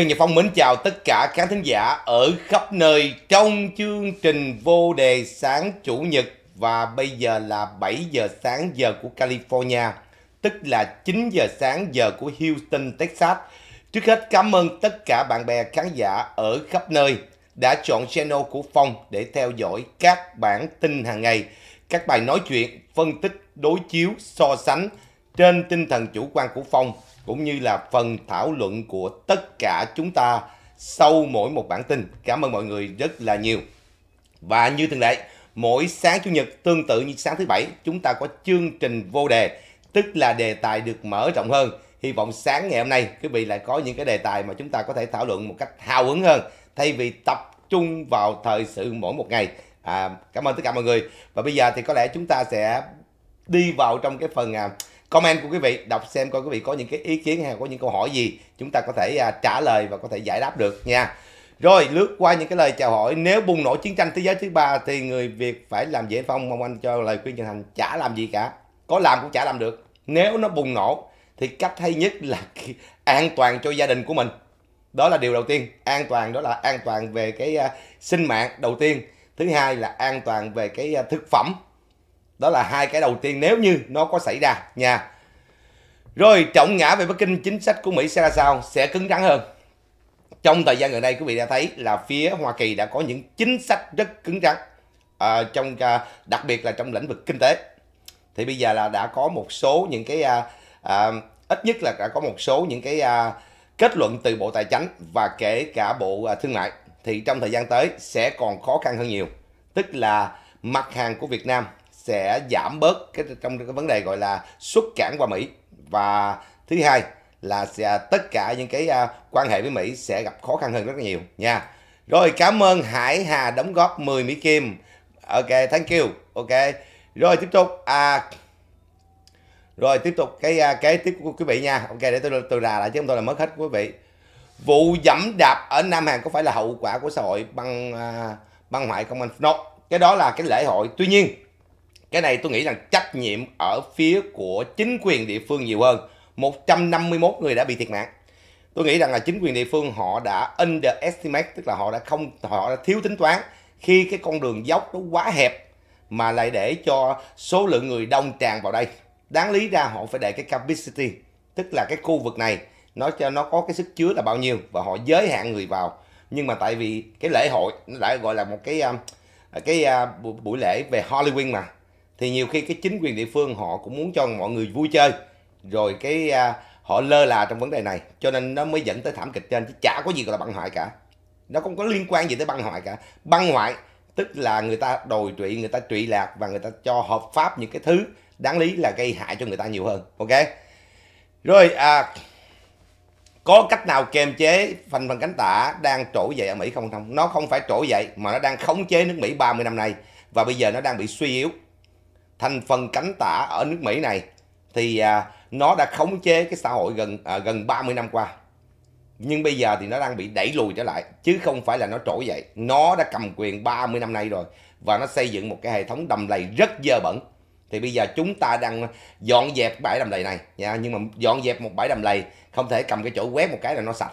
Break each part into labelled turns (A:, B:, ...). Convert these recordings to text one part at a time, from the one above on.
A: Trần Nhật Phong mến chào tất cả khán thính giả ở khắp nơi trong chương trình vô đề sáng chủ nhật và bây giờ là 7 giờ sáng giờ của California, tức là 9 giờ sáng giờ của Houston, Texas. Trước hết cảm ơn tất cả bạn bè khán giả ở khắp nơi đã chọn channel của Phong để theo dõi các bản tin hàng ngày, các bài nói chuyện, phân tích, đối chiếu, so sánh trên tinh thần chủ quan của Phong cũng như là phần thảo luận của tất cả chúng ta sau mỗi một bản tin. Cảm ơn mọi người rất là nhiều. Và như thường lệ, mỗi sáng Chủ nhật tương tự như sáng thứ bảy, chúng ta có chương trình vô đề, tức là đề tài được mở rộng hơn. Hy vọng sáng ngày hôm nay quý vị lại có những cái đề tài mà chúng ta có thể thảo luận một cách hào hứng hơn thay vì tập trung vào thời sự mỗi một ngày. À, cảm ơn tất cả mọi người. Và bây giờ thì có lẽ chúng ta sẽ đi vào trong cái phần à, comment của quý vị đọc xem coi quý vị có những cái ý kiến hay có những câu hỏi gì chúng ta có thể à, trả lời và có thể giải đáp được nha rồi lướt qua những cái lời chào hỏi nếu bùng nổ chiến tranh thế giới thứ ba thì người việt phải làm gì phong mong anh cho lời khuyên chân thành chả làm gì cả có làm cũng chả làm được nếu nó bùng nổ thì cách hay nhất là an toàn cho gia đình của mình đó là điều đầu tiên an toàn đó là an toàn về cái à, sinh mạng đầu tiên thứ hai là an toàn về cái à, thực phẩm đó là hai cái đầu tiên nếu như nó có xảy ra nha rồi trọng ngã về Bắc Kinh chính sách của Mỹ sẽ ra sao sẽ cứng rắn hơn trong thời gian gần đây quý vị đã thấy là phía Hoa Kỳ đã có những chính sách rất cứng rắn à, trong à, đặc biệt là trong lĩnh vực kinh tế thì bây giờ là đã có một số những cái à, à, ít nhất là đã có một số những cái à, kết luận từ Bộ Tài chính và kể cả Bộ à, Thương mại thì trong thời gian tới sẽ còn khó khăn hơn nhiều tức là mặt hàng của Việt Nam sẽ giảm bớt cái trong cái vấn đề gọi là xuất cảng qua Mỹ và thứ hai là sẽ tất cả những cái uh, quan hệ với Mỹ sẽ gặp khó khăn hơn rất là nhiều nha. Rồi cảm ơn Hải Hà đóng góp 10 Mỹ Kim. Ok, thank you. Ok. Rồi tiếp tục à rồi tiếp tục cái cái à, tiếp của quý vị nha. Ok để tôi tôi rà lại chứ không tôi là mất hết quý vị. Vụ dẫm đạp ở Nam Hàn có phải là hậu quả của xã hội băng uh, băng hoại không anh? No, cái đó là cái lễ hội. Tuy nhiên cái này tôi nghĩ rằng trách nhiệm ở phía của chính quyền địa phương nhiều hơn 151 người đã bị thiệt mạng tôi nghĩ rằng là chính quyền địa phương họ đã underestimate tức là họ đã không họ đã thiếu tính toán khi cái con đường dốc nó quá hẹp mà lại để cho số lượng người đông tràn vào đây đáng lý ra họ phải để cái capacity tức là cái khu vực này nó cho nó có cái sức chứa là bao nhiêu và họ giới hạn người vào nhưng mà tại vì cái lễ hội nó đã gọi là một cái um, cái uh, buổi lễ về Halloween mà thì nhiều khi cái chính quyền địa phương họ cũng muốn cho mọi người vui chơi rồi cái à, họ lơ là trong vấn đề này cho nên nó mới dẫn tới thảm kịch trên chứ chả có gì gọi là băng hoại cả nó không có liên quan gì tới băng hoại cả băng hoại tức là người ta đồi trụy người ta trụy lạc và người ta cho hợp pháp những cái thứ đáng lý là gây hại cho người ta nhiều hơn ok rồi à, có cách nào kiềm chế phần phần cánh tả đang trỗi dậy ở Mỹ không không? Nó không phải trỗi dậy mà nó đang khống chế nước Mỹ 30 năm nay và bây giờ nó đang bị suy yếu thành phần cánh tả ở nước Mỹ này thì à, nó đã khống chế cái xã hội gần à, gần 30 năm qua. Nhưng bây giờ thì nó đang bị đẩy lùi trở lại chứ không phải là nó trỗi dậy. Nó đã cầm quyền 30 năm nay rồi và nó xây dựng một cái hệ thống đầm lầy rất dơ bẩn. Thì bây giờ chúng ta đang dọn dẹp bãi đầm lầy này nha, nhưng mà dọn dẹp một bãi đầm lầy không thể cầm cái chỗ quét một cái là nó sạch.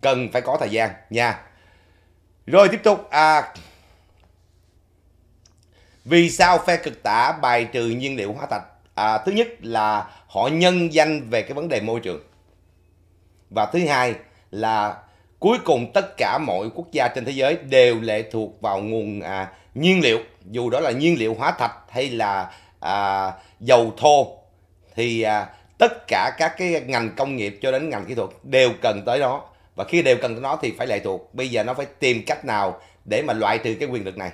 A: Cần phải có thời gian nha. Rồi tiếp tục à vì sao phe cực tả bài trừ nhiên liệu hóa thạch? À, thứ nhất là họ nhân danh về cái vấn đề môi trường. Và thứ hai là cuối cùng tất cả mọi quốc gia trên thế giới đều lệ thuộc vào nguồn à, nhiên liệu, dù đó là nhiên liệu hóa thạch hay là à, dầu thô thì à, tất cả các cái ngành công nghiệp cho đến ngành kỹ thuật đều cần tới đó và khi đều cần tới nó thì phải lệ thuộc bây giờ nó phải tìm cách nào để mà loại trừ cái quyền lực này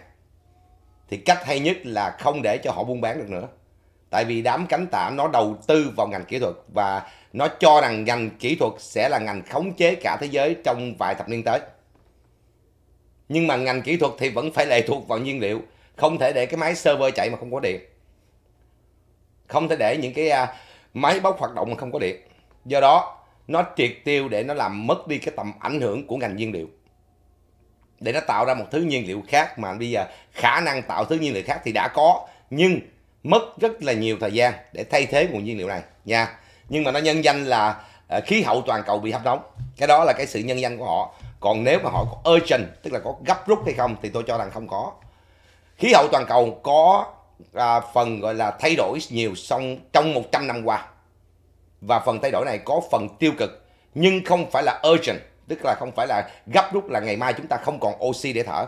A: thì cách hay nhất là không để cho họ buôn bán được nữa tại vì đám cánh tả nó đầu tư vào ngành kỹ thuật và nó cho rằng ngành kỹ thuật sẽ là ngành khống chế cả thế giới trong vài thập niên tới nhưng mà ngành kỹ thuật thì vẫn phải lệ thuộc vào nhiên liệu không thể để cái máy server chạy mà không có điện không thể để những cái à, máy bóc hoạt động mà không có điện do đó nó triệt tiêu để nó làm mất đi cái tầm ảnh hưởng của ngành nhiên liệu để nó tạo ra một thứ nhiên liệu khác mà bây giờ khả năng tạo thứ nhiên liệu khác thì đã có nhưng mất rất là nhiều thời gian để thay thế nguồn nhiên liệu này nha nhưng mà nó nhân danh là ờ, khí hậu toàn cầu bị hấp nóng cái đó là cái sự nhân danh của họ còn nếu mà họ có urgent tức là có gấp rút hay không thì tôi cho rằng không có khí hậu toàn cầu có à, phần gọi là thay đổi nhiều song trong 100 năm qua và phần thay đổi này có phần tiêu cực nhưng không phải là urgent tức là không phải là gấp rút là ngày mai chúng ta không còn oxy để thở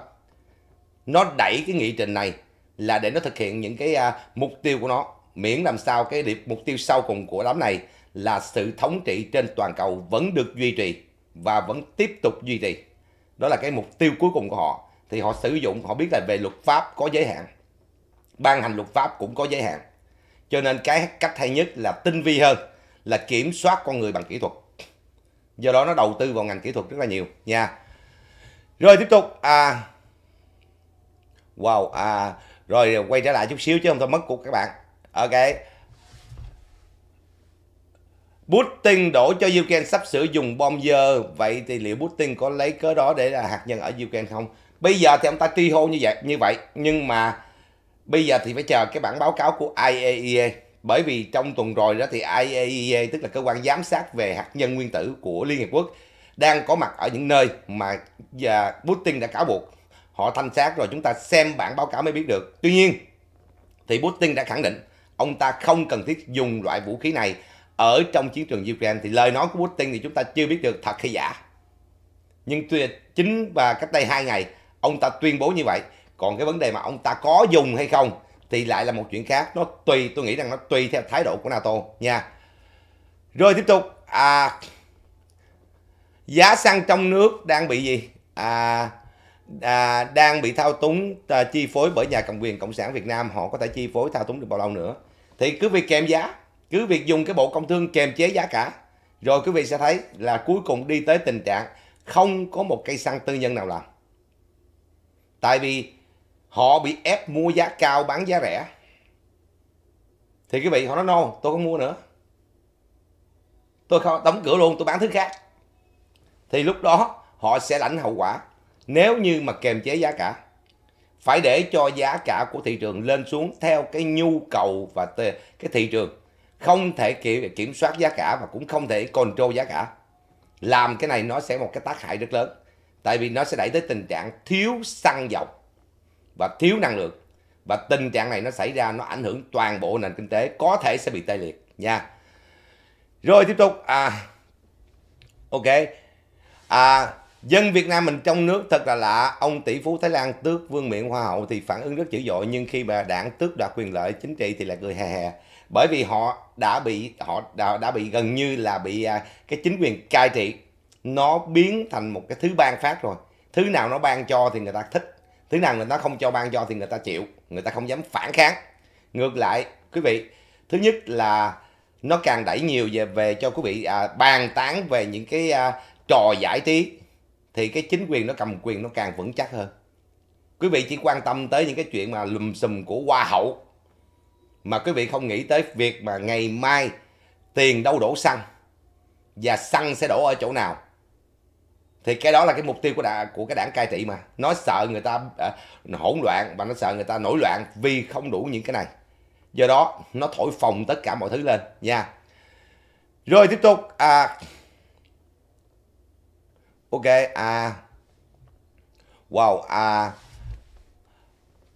A: nó đẩy cái nghị trình này là để nó thực hiện những cái uh, mục tiêu của nó miễn làm sao cái điểm mục tiêu sau cùng của đám này là sự thống trị trên toàn cầu vẫn được duy trì và vẫn tiếp tục duy trì đó là cái mục tiêu cuối cùng của họ thì họ sử dụng họ biết là về luật pháp có giới hạn ban hành luật pháp cũng có giới hạn cho nên cái cách hay nhất là tinh vi hơn là kiểm soát con người bằng kỹ thuật do đó nó đầu tư vào ngành kỹ thuật rất là nhiều nha rồi tiếp tục à wow à rồi quay trở lại chút xíu chứ không thôi mất của các bạn ok Putin đổ cho Ukraine sắp sửa dùng bom giờ Vậy thì liệu Putin có lấy cớ đó để là hạt nhân ở Ukraine không? Bây giờ thì ông ta tri hô như vậy, như vậy Nhưng mà bây giờ thì phải chờ cái bản báo cáo của IAEA e bởi vì trong tuần rồi đó thì IAEA e tức là cơ quan giám sát về hạt nhân nguyên tử của Liên Hiệp Quốc đang có mặt ở những nơi mà và Putin đã cáo buộc họ thanh sát rồi chúng ta xem bản báo cáo mới biết được tuy nhiên thì Putin đã khẳng định ông ta không cần thiết dùng loại vũ khí này ở trong chiến trường Ukraine thì lời nói của Putin thì chúng ta chưa biết được thật hay giả nhưng chính và cách đây hai ngày ông ta tuyên bố như vậy còn cái vấn đề mà ông ta có dùng hay không thì lại là một chuyện khác nó tùy tôi nghĩ rằng nó tùy theo thái độ của nato nha rồi tiếp tục à, giá xăng trong nước đang bị gì à, à, đang bị thao túng à, chi phối bởi nhà cầm quyền cộng sản việt nam họ có thể chi phối thao túng được bao lâu nữa thì cứ việc kèm giá cứ việc dùng cái bộ công thương kèm chế giá cả rồi quý vị sẽ thấy là cuối cùng đi tới tình trạng không có một cây xăng tư nhân nào làm tại vì họ bị ép mua giá cao bán giá rẻ thì quý vị họ nói no tôi không mua nữa tôi không đóng cửa luôn tôi bán thứ khác thì lúc đó họ sẽ lãnh hậu quả nếu như mà kềm chế giá cả phải để cho giá cả của thị trường lên xuống theo cái nhu cầu và cái thị trường không thể kiểm soát giá cả và cũng không thể control giá cả làm cái này nó sẽ một cái tác hại rất lớn tại vì nó sẽ đẩy tới tình trạng thiếu xăng dầu và thiếu năng lượng và tình trạng này nó xảy ra nó ảnh hưởng toàn bộ nền kinh tế có thể sẽ bị tê liệt nha rồi tiếp tục à ok à dân Việt Nam mình trong nước thật là lạ ông tỷ phú Thái Lan tước vương miện hoa hậu thì phản ứng rất dữ dội nhưng khi bà đảng tước đoạt quyền lợi chính trị thì lại cười hè hè bởi vì họ đã bị họ đã, đã bị gần như là bị à, cái chính quyền cai trị nó biến thành một cái thứ ban phát rồi thứ nào nó ban cho thì người ta thích thứ nào người ta không cho ban cho thì người ta chịu người ta không dám phản kháng ngược lại quý vị thứ nhất là nó càng đẩy nhiều về về cho quý vị à, bàn tán về những cái à, trò giải trí thì cái chính quyền nó cầm quyền nó càng vững chắc hơn quý vị chỉ quan tâm tới những cái chuyện mà lùm xùm của hoa hậu mà quý vị không nghĩ tới việc mà ngày mai tiền đâu đổ xăng và xăng sẽ đổ ở chỗ nào thì cái đó là cái mục tiêu của đảng, của cái đảng cai trị mà nó sợ người ta à, hỗn loạn và nó sợ người ta nổi loạn vì không đủ những cái này do đó nó thổi phồng tất cả mọi thứ lên nha rồi tiếp tục à ok à wow à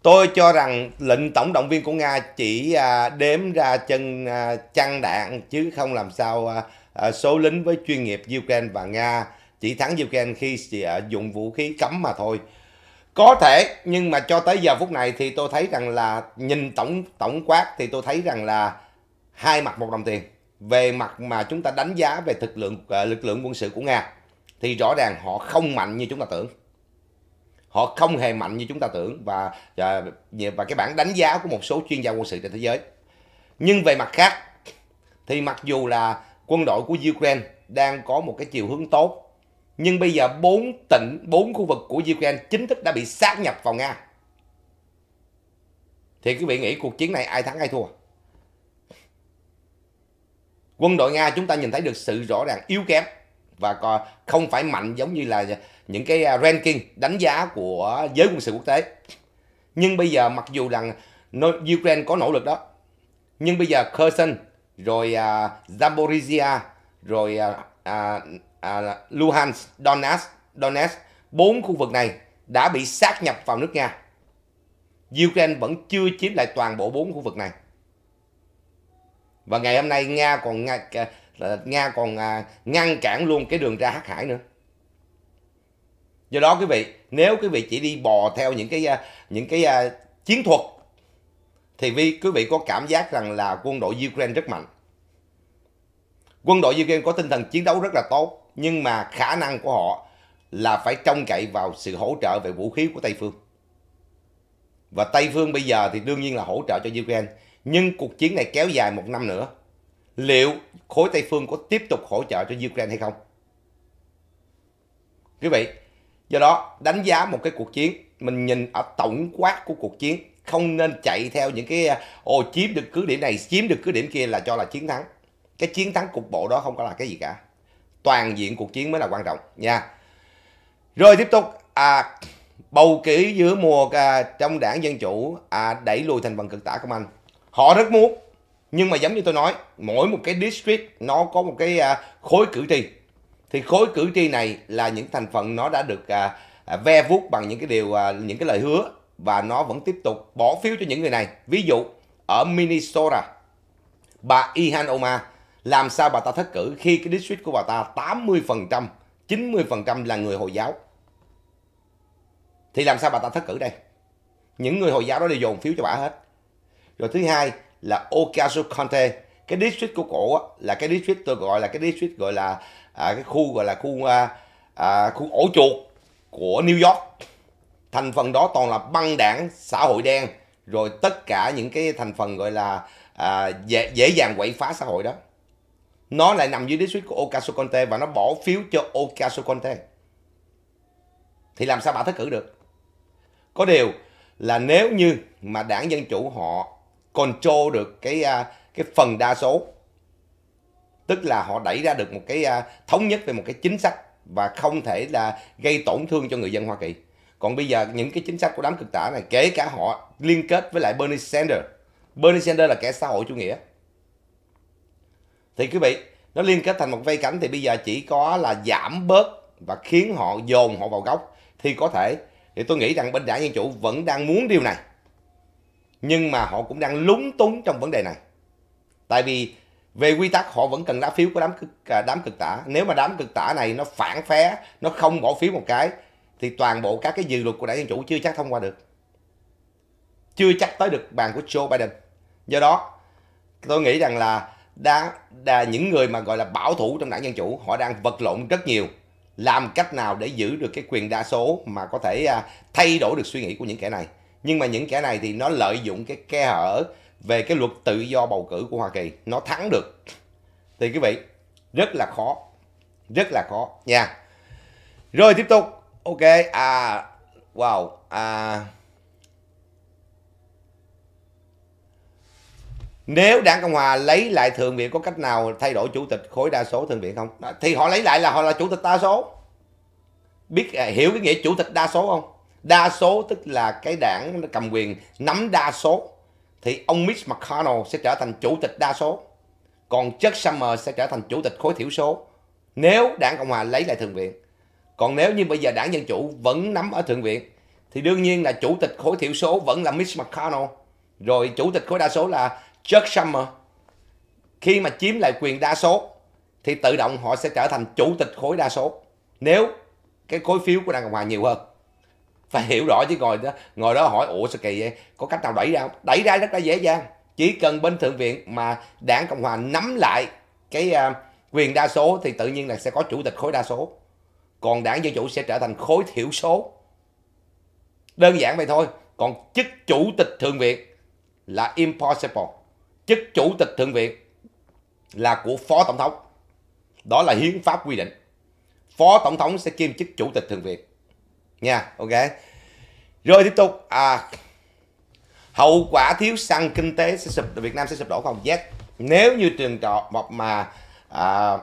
A: tôi cho rằng lệnh tổng động viên của nga chỉ à, đếm ra chân à, chăn đạn chứ không làm sao à, à, số lính với chuyên nghiệp ukraine và nga chỉ thắng Ukraine khi chị à, dùng vũ khí cấm mà thôi. Có thể nhưng mà cho tới giờ phút này thì tôi thấy rằng là nhìn tổng tổng quát thì tôi thấy rằng là hai mặt một đồng tiền. Về mặt mà chúng ta đánh giá về thực lượng à, lực lượng quân sự của Nga thì rõ ràng họ không mạnh như chúng ta tưởng họ không hề mạnh như chúng ta tưởng và và, và cái bản đánh giá của một số chuyên gia quân sự trên thế giới nhưng về mặt khác thì mặc dù là quân đội của Ukraine đang có một cái chiều hướng tốt nhưng bây giờ bốn tỉnh, bốn khu vực của Ukraine chính thức đã bị sát nhập vào Nga. Thì quý vị nghĩ cuộc chiến này ai thắng ai thua? Quân đội Nga chúng ta nhìn thấy được sự rõ ràng yếu kém và không phải mạnh giống như là những cái uh, ranking đánh giá của giới quân sự quốc tế. Nhưng bây giờ mặc dù rằng Ukraine có nỗ lực đó, nhưng bây giờ Kherson, rồi uh, Zaporizhia, rồi uh, uh À, Luhansk, Donetsk, Donetsk, bốn khu vực này đã bị sát nhập vào nước Nga. Ukraine vẫn chưa chiếm lại toàn bộ bốn khu vực này. Và ngày hôm nay Nga còn Nga, à, Nga còn à, ngăn cản luôn cái đường ra hắc hải nữa. Do đó quý vị, nếu quý vị chỉ đi bò theo những cái những cái chiến thuật thì vì quý vị có cảm giác rằng là quân đội Ukraine rất mạnh. Quân đội Ukraine có tinh thần chiến đấu rất là tốt nhưng mà khả năng của họ là phải trông cậy vào sự hỗ trợ về vũ khí của Tây Phương. Và Tây Phương bây giờ thì đương nhiên là hỗ trợ cho Ukraine. Nhưng cuộc chiến này kéo dài một năm nữa. Liệu khối Tây Phương có tiếp tục hỗ trợ cho Ukraine hay không? Quý vị, do đó đánh giá một cái cuộc chiến, mình nhìn ở tổng quát của cuộc chiến. Không nên chạy theo những cái ồ chiếm được cứ điểm này, chiếm được cứ điểm kia là cho là chiến thắng. Cái chiến thắng cục bộ đó không có là cái gì cả toàn diện cuộc chiến mới là quan trọng nha rồi tiếp tục à, bầu cử giữa mùa à, trong đảng dân chủ à, đẩy lùi thành phần cực tả công anh họ rất muốn nhưng mà giống như tôi nói mỗi một cái district nó có một cái à, khối cử tri thì khối cử tri này là những thành phần nó đã được à, à ve vuốt bằng những cái điều à, những cái lời hứa và nó vẫn tiếp tục bỏ phiếu cho những người này ví dụ ở Minnesota bà Ihan Omar làm sao bà ta thất cử khi cái district của bà ta 80%, 90% là người Hồi giáo. Thì làm sao bà ta thất cử đây? Những người Hồi giáo đó đều dồn phiếu cho bà hết. Rồi thứ hai là ocasio conte Cái district của cổ là cái district tôi gọi là cái district gọi là à, cái khu gọi là khu à, à, khu ổ chuột của New York. Thành phần đó toàn là băng đảng xã hội đen rồi tất cả những cái thành phần gọi là à, dễ, dễ dàng quậy phá xã hội đó nó lại nằm dưới district của Ocasio-Cortez và nó bỏ phiếu cho Ocasio-Cortez. Thì làm sao bà thất cử được? Có điều là nếu như mà đảng Dân Chủ họ control được cái à, cái phần đa số tức là họ đẩy ra được một cái à, thống nhất về một cái chính sách và không thể là gây tổn thương cho người dân Hoa Kỳ. Còn bây giờ những cái chính sách của đám cực tả này kể cả họ liên kết với lại Bernie Sanders. Bernie Sanders là kẻ xã hội chủ nghĩa thì quý vị nó liên kết thành một vây cảnh thì bây giờ chỉ có là giảm bớt và khiến họ dồn họ vào góc thì có thể thì tôi nghĩ rằng bên đảng dân chủ vẫn đang muốn điều này nhưng mà họ cũng đang lúng túng trong vấn đề này tại vì về quy tắc họ vẫn cần lá phiếu của đám cực, à, đám cực tả nếu mà đám cực tả này nó phản phé nó không bỏ phiếu một cái thì toàn bộ các cái dự luật của đảng dân chủ chưa chắc thông qua được chưa chắc tới được bàn của Joe Biden do đó tôi nghĩ rằng là đã đà, những người mà gọi là bảo thủ trong đảng dân chủ họ đang vật lộn rất nhiều làm cách nào để giữ được cái quyền đa số mà có thể à, thay đổi được suy nghĩ của những kẻ này nhưng mà những kẻ này thì nó lợi dụng cái khe hở về cái luật tự do bầu cử của Hoa Kỳ nó thắng được thì quý vị rất là khó rất là khó nha rồi tiếp tục ok à wow à nếu đảng cộng hòa lấy lại thượng viện có cách nào thay đổi chủ tịch khối đa số thượng viện không thì họ lấy lại là họ là chủ tịch đa số biết à, hiểu cái nghĩa chủ tịch đa số không đa số tức là cái đảng cầm quyền nắm đa số thì ông Mitch McConnell sẽ trở thành chủ tịch đa số còn Chuck Schumer sẽ trở thành chủ tịch khối thiểu số nếu đảng cộng hòa lấy lại thượng viện còn nếu như bây giờ đảng dân chủ vẫn nắm ở thượng viện thì đương nhiên là chủ tịch khối thiểu số vẫn là Mitch McConnell rồi chủ tịch khối đa số là Chuck Schumer khi mà chiếm lại quyền đa số thì tự động họ sẽ trở thành chủ tịch khối đa số nếu cái khối phiếu của đảng cộng hòa nhiều hơn phải hiểu rõ chứ ngồi đó ngồi đó hỏi ủa sao kỳ vậy có cách nào đẩy ra không đẩy ra rất là dễ dàng chỉ cần bên thượng viện mà đảng cộng hòa nắm lại cái à, quyền đa số thì tự nhiên là sẽ có chủ tịch khối đa số còn đảng dân chủ sẽ trở thành khối thiểu số đơn giản vậy thôi còn chức chủ tịch thượng viện là impossible chức chủ tịch thượng viện là của phó tổng thống đó là hiến pháp quy định phó tổng thống sẽ kiêm chức chủ tịch thượng viện nha ok rồi tiếp tục à hậu quả thiếu xăng kinh tế sẽ sụp Việt Nam sẽ sụp đổ không yes nếu như trường trọ mà à,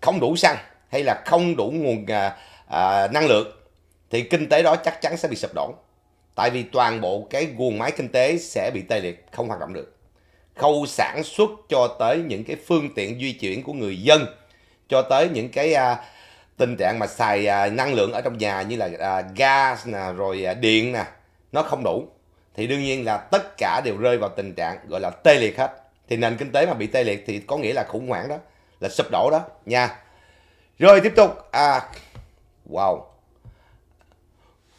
A: không đủ xăng hay là không đủ nguồn à, à, năng lượng thì kinh tế đó chắc chắn sẽ bị sụp đổ tại vì toàn bộ cái guồng máy kinh tế sẽ bị tê liệt không hoạt động được khâu sản xuất cho tới những cái phương tiện di chuyển của người dân cho tới những cái à, tình trạng mà xài à, năng lượng ở trong nhà như là à, gas nè rồi à, điện nè nó không đủ thì đương nhiên là tất cả đều rơi vào tình trạng gọi là tê liệt hết thì nền kinh tế mà bị tê liệt thì có nghĩa là khủng hoảng đó là sụp đổ đó nha rồi tiếp tục à wow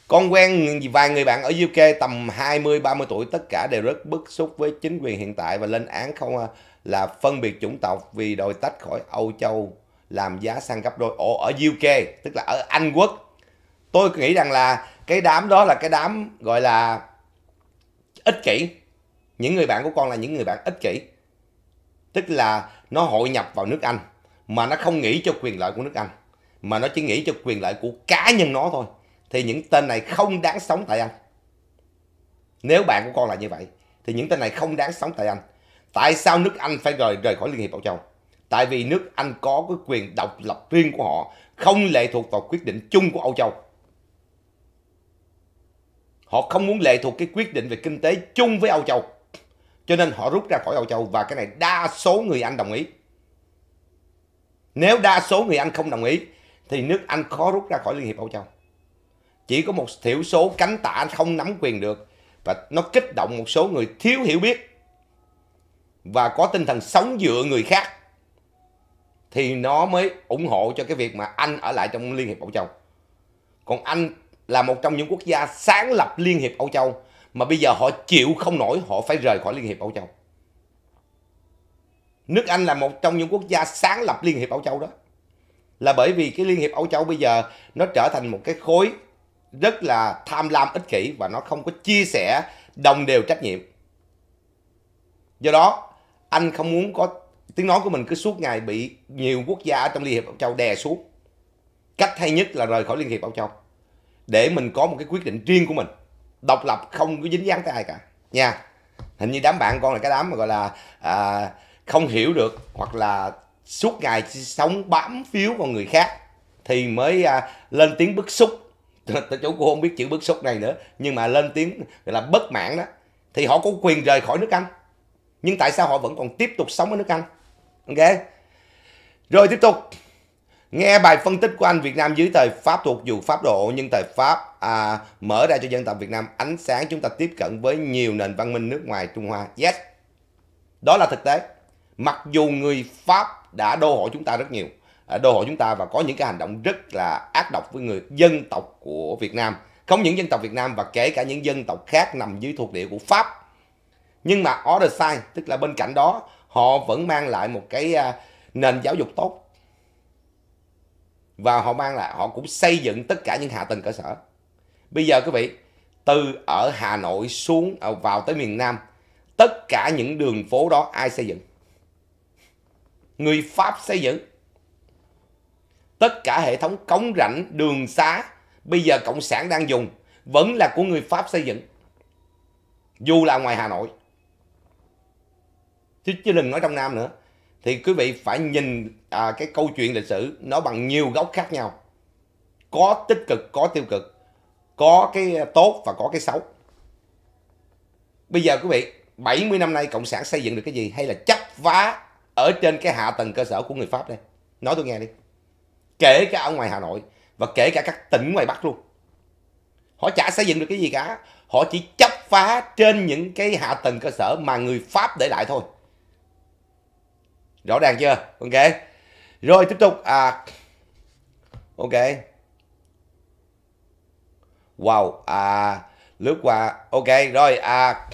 A: con quen vài người bạn ở UK tầm 20-30 tuổi tất cả đều rất bức xúc với chính quyền hiện tại và lên án không à, là phân biệt chủng tộc vì đòi tách khỏi Âu Châu làm giá xăng gấp đôi. Ồ, ở UK, tức là ở Anh Quốc. Tôi nghĩ rằng là cái đám đó là cái đám gọi là ích kỷ. Những người bạn của con là những người bạn ích kỷ. Tức là nó hội nhập vào nước Anh mà nó không nghĩ cho quyền lợi của nước Anh mà nó chỉ nghĩ cho quyền lợi của cá nhân nó thôi thì những tên này không đáng sống tại Anh. Nếu bạn của con là như vậy thì những tên này không đáng sống tại Anh. Tại sao nước Anh phải rời rời khỏi Liên hiệp Âu Châu? Tại vì nước Anh có cái quyền độc lập riêng của họ, không lệ thuộc vào quyết định chung của Âu Châu. Họ không muốn lệ thuộc cái quyết định về kinh tế chung với Âu Châu. Cho nên họ rút ra khỏi Âu Châu và cái này đa số người Anh đồng ý. Nếu đa số người Anh không đồng ý thì nước Anh khó rút ra khỏi Liên hiệp Âu Châu chỉ có một thiểu số cánh tả không nắm quyền được và nó kích động một số người thiếu hiểu biết và có tinh thần sống dựa người khác thì nó mới ủng hộ cho cái việc mà Anh ở lại trong Liên hiệp Âu Châu. Còn Anh là một trong những quốc gia sáng lập Liên hiệp Âu Châu mà bây giờ họ chịu không nổi, họ phải rời khỏi Liên hiệp Âu Châu. Nước Anh là một trong những quốc gia sáng lập Liên hiệp Âu Châu đó. Là bởi vì cái Liên hiệp Âu Châu bây giờ nó trở thành một cái khối rất là tham lam ích kỷ và nó không có chia sẻ đồng đều trách nhiệm do đó anh không muốn có tiếng nói của mình cứ suốt ngày bị nhiều quốc gia trong liên hiệp âu châu đè xuống cách hay nhất là rời khỏi liên hiệp âu châu để mình có một cái quyết định riêng của mình độc lập không có dính dáng tới ai cả nha hình như đám bạn con là cái đám mà gọi là à, không hiểu được hoặc là suốt ngày sống bám phiếu vào người khác thì mới à, lên tiếng bức xúc tới chỗ cô không biết chữ bức xúc này nữa nhưng mà lên tiếng là bất mãn đó thì họ có quyền rời khỏi nước anh nhưng tại sao họ vẫn còn tiếp tục sống ở nước anh ok rồi tiếp tục nghe bài phân tích của anh Việt Nam dưới thời Pháp thuộc dù Pháp độ nhưng thời Pháp à, mở ra cho dân tộc Việt Nam ánh sáng chúng ta tiếp cận với nhiều nền văn minh nước ngoài Trung Hoa yes đó là thực tế mặc dù người Pháp đã đô hộ chúng ta rất nhiều À, đô hộ chúng ta và có những cái hành động rất là ác độc với người dân tộc của Việt Nam không những dân tộc Việt Nam và kể cả những dân tộc khác nằm dưới thuộc địa của Pháp nhưng mà other side tức là bên cạnh đó họ vẫn mang lại một cái à, nền giáo dục tốt và họ mang lại họ cũng xây dựng tất cả những hạ tầng cơ sở bây giờ quý vị từ ở Hà Nội xuống à, vào tới miền Nam tất cả những đường phố đó ai xây dựng người Pháp xây dựng tất cả hệ thống cống rãnh, đường xá bây giờ Cộng sản đang dùng vẫn là của người Pháp xây dựng. Dù là ngoài Hà Nội. Chứ, chứ đừng nói trong Nam nữa. Thì quý vị phải nhìn à, cái câu chuyện lịch sử nó bằng nhiều góc khác nhau. Có tích cực, có tiêu cực. Có cái tốt và có cái xấu. Bây giờ quý vị, 70 năm nay Cộng sản xây dựng được cái gì hay là chấp vá ở trên cái hạ tầng cơ sở của người Pháp đây? Nói tôi nghe đi kể cả ở ngoài Hà Nội và kể cả các tỉnh ngoài Bắc luôn. Họ chả xây dựng được cái gì cả, họ chỉ chấp phá trên những cái hạ tầng cơ sở mà người Pháp để lại thôi. Rõ ràng chưa? Ok. Rồi tiếp tục à Ok. Wow, à lướt qua. Ok, rồi à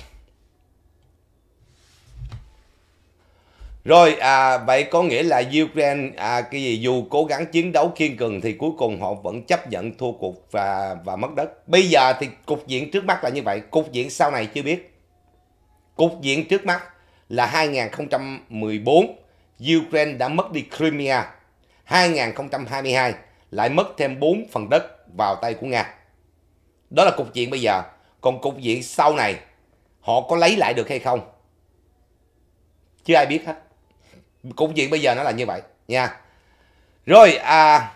A: Rồi à, vậy có nghĩa là Ukraine à, cái gì dù cố gắng chiến đấu kiên cường thì cuối cùng họ vẫn chấp nhận thua cuộc và và mất đất. Bây giờ thì cục diện trước mắt là như vậy, cục diện sau này chưa biết. Cục diện trước mắt là 2014 Ukraine đã mất đi Crimea. 2022 lại mất thêm 4 phần đất vào tay của Nga. Đó là cục diện bây giờ. Còn cục diện sau này họ có lấy lại được hay không? Chưa ai biết hết công việc bây giờ nó là như vậy nha rồi à,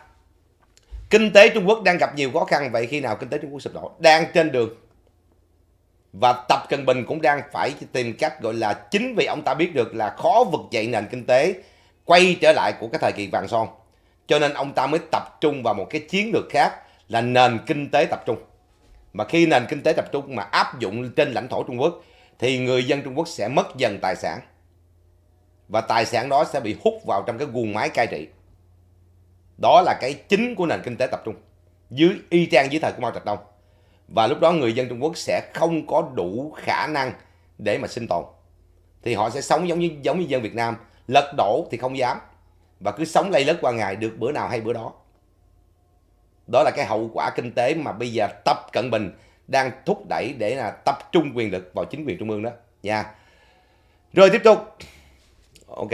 A: kinh tế Trung Quốc đang gặp nhiều khó khăn vậy khi nào kinh tế Trung Quốc sụp đổ đang trên đường và Tập Cận Bình cũng đang phải tìm cách gọi là chính vì ông ta biết được là khó vực dậy nền kinh tế quay trở lại của cái thời kỳ vàng son cho nên ông ta mới tập trung vào một cái chiến lược khác là nền kinh tế tập trung mà khi nền kinh tế tập trung mà áp dụng trên lãnh thổ Trung Quốc thì người dân Trung Quốc sẽ mất dần tài sản và tài sản đó sẽ bị hút vào trong cái guồng máy cai trị. Đó là cái chính của nền kinh tế tập trung, dưới y trang dưới thời của Mao Trạch Đông. Và lúc đó người dân Trung Quốc sẽ không có đủ khả năng để mà sinh tồn. Thì họ sẽ sống giống như giống như dân Việt Nam, lật đổ thì không dám và cứ sống lây lất qua ngày được bữa nào hay bữa đó. Đó là cái hậu quả kinh tế mà bây giờ Tập Cận Bình đang thúc đẩy để là tập trung quyền lực vào chính quyền trung ương đó nha. Rồi tiếp tục ok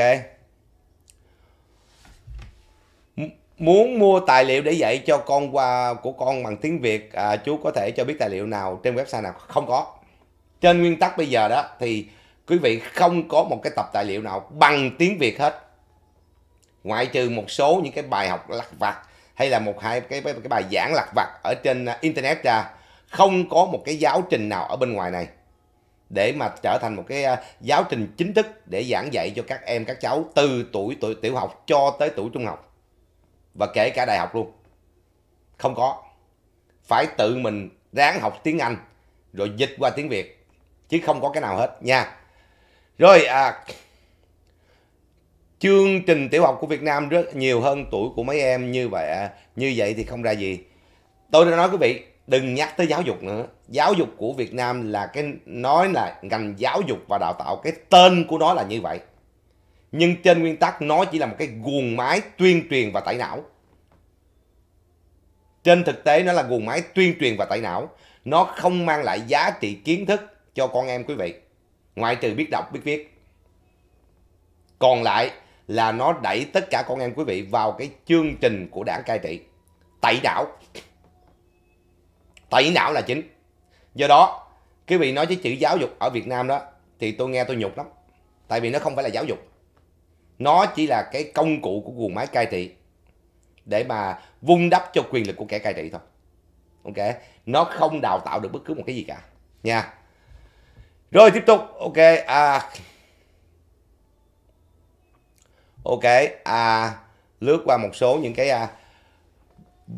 A: muốn mua tài liệu để dạy cho con qua của con bằng tiếng việt à, chú có thể cho biết tài liệu nào trên website nào không có trên nguyên tắc bây giờ đó thì quý vị không có một cái tập tài liệu nào bằng tiếng việt hết ngoại trừ một số những cái bài học lặt vặt hay là một hai cái cái bài giảng lặt vặt ở trên à, internet ra không có một cái giáo trình nào ở bên ngoài này để mà trở thành một cái à, giáo trình chính thức để giảng dạy cho các em các cháu từ tuổi tuổi tiểu học cho tới tuổi trung học và kể cả đại học luôn không có phải tự mình ráng học tiếng Anh rồi dịch qua tiếng Việt chứ không có cái nào hết nha rồi à, chương trình tiểu học của Việt Nam rất nhiều hơn tuổi của mấy em như vậy à, như vậy thì không ra gì tôi đã nói quý vị đừng nhắc tới giáo dục nữa giáo dục của việt nam là cái nói là ngành giáo dục và đào tạo cái tên của nó là như vậy nhưng trên nguyên tắc nó chỉ là một cái guồng máy tuyên truyền và tẩy não trên thực tế nó là guồng máy tuyên truyền và tẩy não nó không mang lại giá trị kiến thức cho con em quý vị ngoại trừ biết đọc biết viết còn lại là nó đẩy tất cả con em quý vị vào cái chương trình của đảng cai trị tẩy não tẩy não là chính do đó cái vị nói cái chữ giáo dục ở Việt Nam đó thì tôi nghe tôi nhục lắm tại vì nó không phải là giáo dục nó chỉ là cái công cụ của guồng máy cai trị để mà vung đắp cho quyền lực của kẻ cai trị thôi ok nó không đào tạo được bất cứ một cái gì cả nha rồi tiếp tục ok à ok à lướt qua một số những cái à,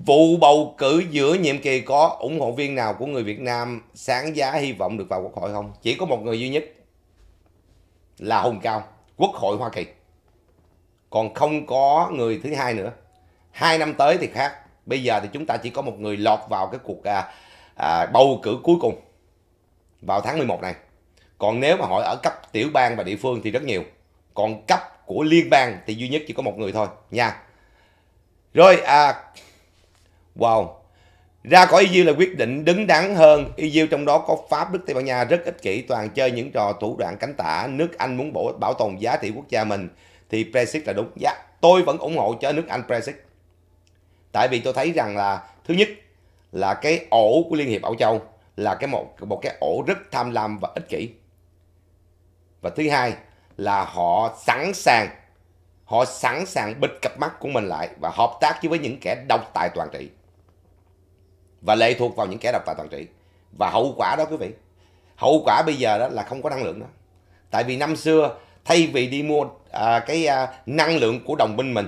A: vụ bầu cử giữa nhiệm kỳ có ủng hộ viên nào của người Việt Nam sáng giá hy vọng được vào quốc hội không? Chỉ có một người duy nhất là Hùng Cao, quốc hội Hoa Kỳ. Còn không có người thứ hai nữa. Hai năm tới thì khác. Bây giờ thì chúng ta chỉ có một người lọt vào cái cuộc à, à, bầu cử cuối cùng vào tháng 11 này. Còn nếu mà hỏi ở cấp tiểu bang và địa phương thì rất nhiều. Còn cấp của liên bang thì duy nhất chỉ có một người thôi nha. Rồi à, Wow. Ra khỏi EU là quyết định đứng đắn hơn. EU trong đó có Pháp, Đức, Tây Ban Nha rất ích kỷ toàn chơi những trò thủ đoạn cánh tả. Nước Anh muốn bổ, bảo tồn giá trị quốc gia mình thì Brexit là đúng. Dạ, tôi vẫn ủng hộ cho nước Anh Brexit. Tại vì tôi thấy rằng là thứ nhất là cái ổ của Liên hiệp Âu Châu là cái một một cái ổ rất tham lam và ích kỷ. Và thứ hai là họ sẵn sàng họ sẵn sàng bịt cặp mắt của mình lại và hợp tác với những kẻ độc tài toàn trị và lệ thuộc vào những kẻ độc tài toàn trị và hậu quả đó quý vị hậu quả bây giờ đó là không có năng lượng đó tại vì năm xưa thay vì đi mua à, cái à, năng lượng của đồng minh mình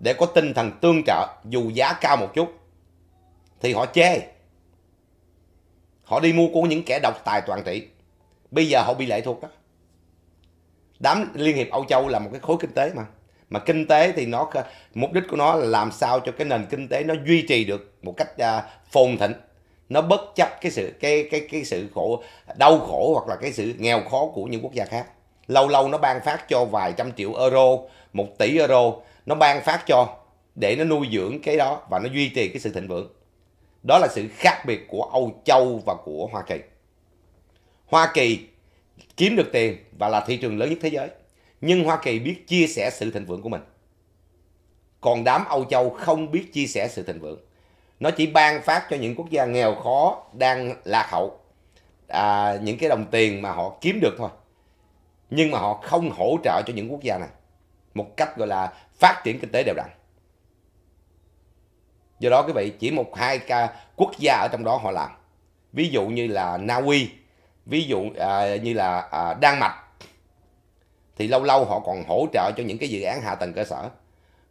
A: để có tinh thần tương trợ dù giá cao một chút thì họ chê họ đi mua của những kẻ độc tài toàn trị bây giờ họ bị lệ thuộc đó đám liên hiệp âu châu là một cái khối kinh tế mà mà kinh tế thì nó mục đích của nó là làm sao cho cái nền kinh tế nó duy trì được một cách uh, phồn thịnh nó bất chấp cái sự cái cái cái sự khổ đau khổ hoặc là cái sự nghèo khó của những quốc gia khác lâu lâu nó ban phát cho vài trăm triệu euro một tỷ euro nó ban phát cho để nó nuôi dưỡng cái đó và nó duy trì cái sự thịnh vượng đó là sự khác biệt của Âu Châu và của Hoa Kỳ Hoa Kỳ kiếm được tiền và là thị trường lớn nhất thế giới nhưng Hoa Kỳ biết chia sẻ sự thịnh vượng của mình. Còn đám Âu Châu không biết chia sẻ sự thịnh vượng. Nó chỉ ban phát cho những quốc gia nghèo khó đang lạc hậu à, những cái đồng tiền mà họ kiếm được thôi. Nhưng mà họ không hỗ trợ cho những quốc gia này một cách gọi là phát triển kinh tế đều đặn. Do đó quý vị chỉ một hai ca quốc gia ở trong đó họ làm. Ví dụ như là Na Uy, ví dụ à, như là à, Đan Mạch thì lâu lâu họ còn hỗ trợ cho những cái dự án hạ tầng cơ sở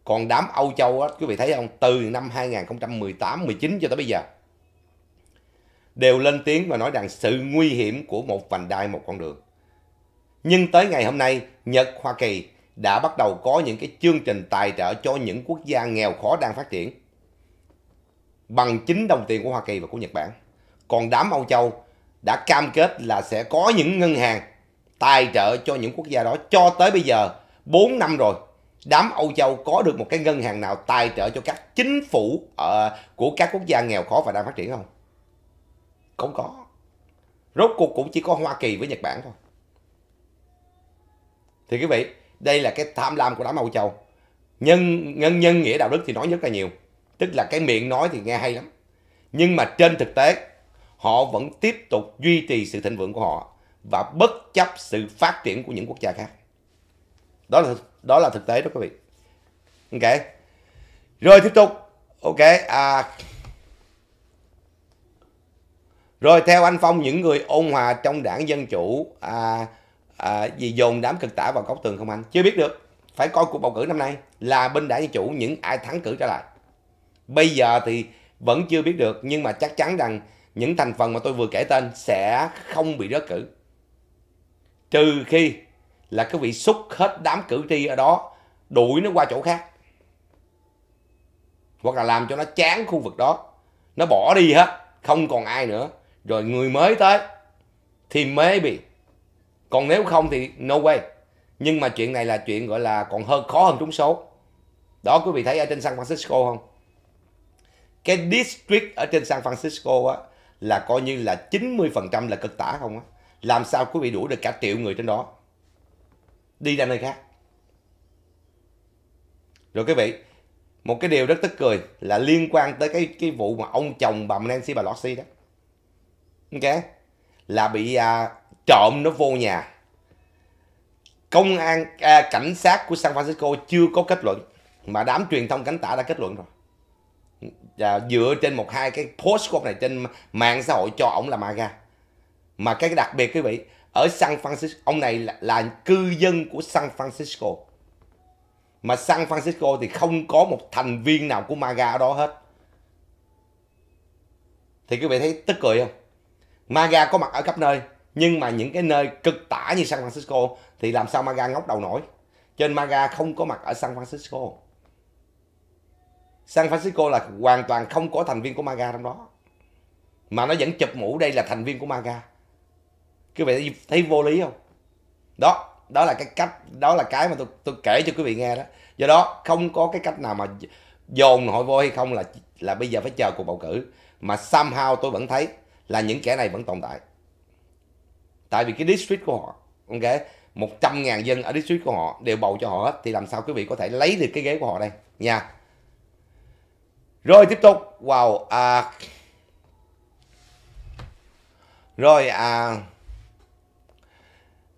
A: còn đám Âu Châu á, quý vị thấy không từ năm 2018 19 cho tới bây giờ đều lên tiếng và nói rằng sự nguy hiểm của một vành đai một con đường nhưng tới ngày hôm nay Nhật Hoa Kỳ đã bắt đầu có những cái chương trình tài trợ cho những quốc gia nghèo khó đang phát triển bằng chính đồng tiền của Hoa Kỳ và của Nhật Bản còn đám Âu Châu đã cam kết là sẽ có những ngân hàng tài trợ cho những quốc gia đó cho tới bây giờ 4 năm rồi đám Âu Châu có được một cái ngân hàng nào tài trợ cho các chính phủ uh, của các quốc gia nghèo khó và đang phát triển không? Không có. Rốt cuộc cũng chỉ có Hoa Kỳ với Nhật Bản thôi. Thì quý vị, đây là cái tham lam của đám Âu Châu. Nhân, nhân, nhân nghĩa đạo đức thì nói rất là nhiều. Tức là cái miệng nói thì nghe hay lắm. Nhưng mà trên thực tế, họ vẫn tiếp tục duy trì sự thịnh vượng của họ và bất chấp sự phát triển của những quốc gia khác. Đó là đó là thực tế đó quý vị. Ok. Rồi tiếp tục. Ok. À, rồi theo anh Phong những người ôn hòa trong đảng Dân Chủ à, à, vì dồn đám cực tả vào góc tường không anh? Chưa biết được. Phải coi cuộc bầu cử năm nay là bên đảng Dân Chủ những ai thắng cử trở lại. Bây giờ thì vẫn chưa biết được nhưng mà chắc chắn rằng những thành phần mà tôi vừa kể tên sẽ không bị rớt cử trừ khi là cái vị xúc hết đám cử tri ở đó đuổi nó qua chỗ khác hoặc là làm cho nó chán khu vực đó nó bỏ đi hết không còn ai nữa rồi người mới tới thì mới bị còn nếu không thì no way nhưng mà chuyện này là chuyện gọi là còn hơn khó hơn trúng số đó quý vị thấy ở trên San Francisco không cái district ở trên San Francisco á là coi như là 90% là cực tả không á làm sao quý vị đuổi được cả triệu người trên đó đi ra nơi khác rồi quý vị một cái điều rất tức cười là liên quan tới cái cái vụ mà ông chồng bà Nancy bà Pelosi đó ok là bị à, trộm nó vô nhà công an à, cảnh sát của San Francisco chưa có kết luận mà đám truyền thông cánh tả đã kết luận rồi à, dựa trên một hai cái post của ông này trên mạng xã hội cho ổng là MAGA mà cái đặc biệt quý vị ở San Francisco ông này là, là cư dân của San Francisco mà San Francisco thì không có một thành viên nào của MAGA ở đó hết thì quý vị thấy tức cười không MAGA có mặt ở khắp nơi nhưng mà những cái nơi cực tả như San Francisco thì làm sao MAGA ngóc đầu nổi trên MAGA không có mặt ở San Francisco San Francisco là hoàn toàn không có thành viên của MAGA trong đó mà nó vẫn chụp mũ đây là thành viên của MAGA quý vị thấy vô lý không đó đó là cái cách đó là cái mà tôi tôi kể cho quý vị nghe đó do đó không có cái cách nào mà dồn hội vô hay không là là bây giờ phải chờ cuộc bầu cử mà somehow tôi vẫn thấy là những kẻ này vẫn tồn tại tại vì cái district của họ ok 100 ngàn dân ở district của họ đều bầu cho họ hết thì làm sao quý vị có thể lấy được cái ghế của họ đây nha rồi tiếp tục wow à rồi à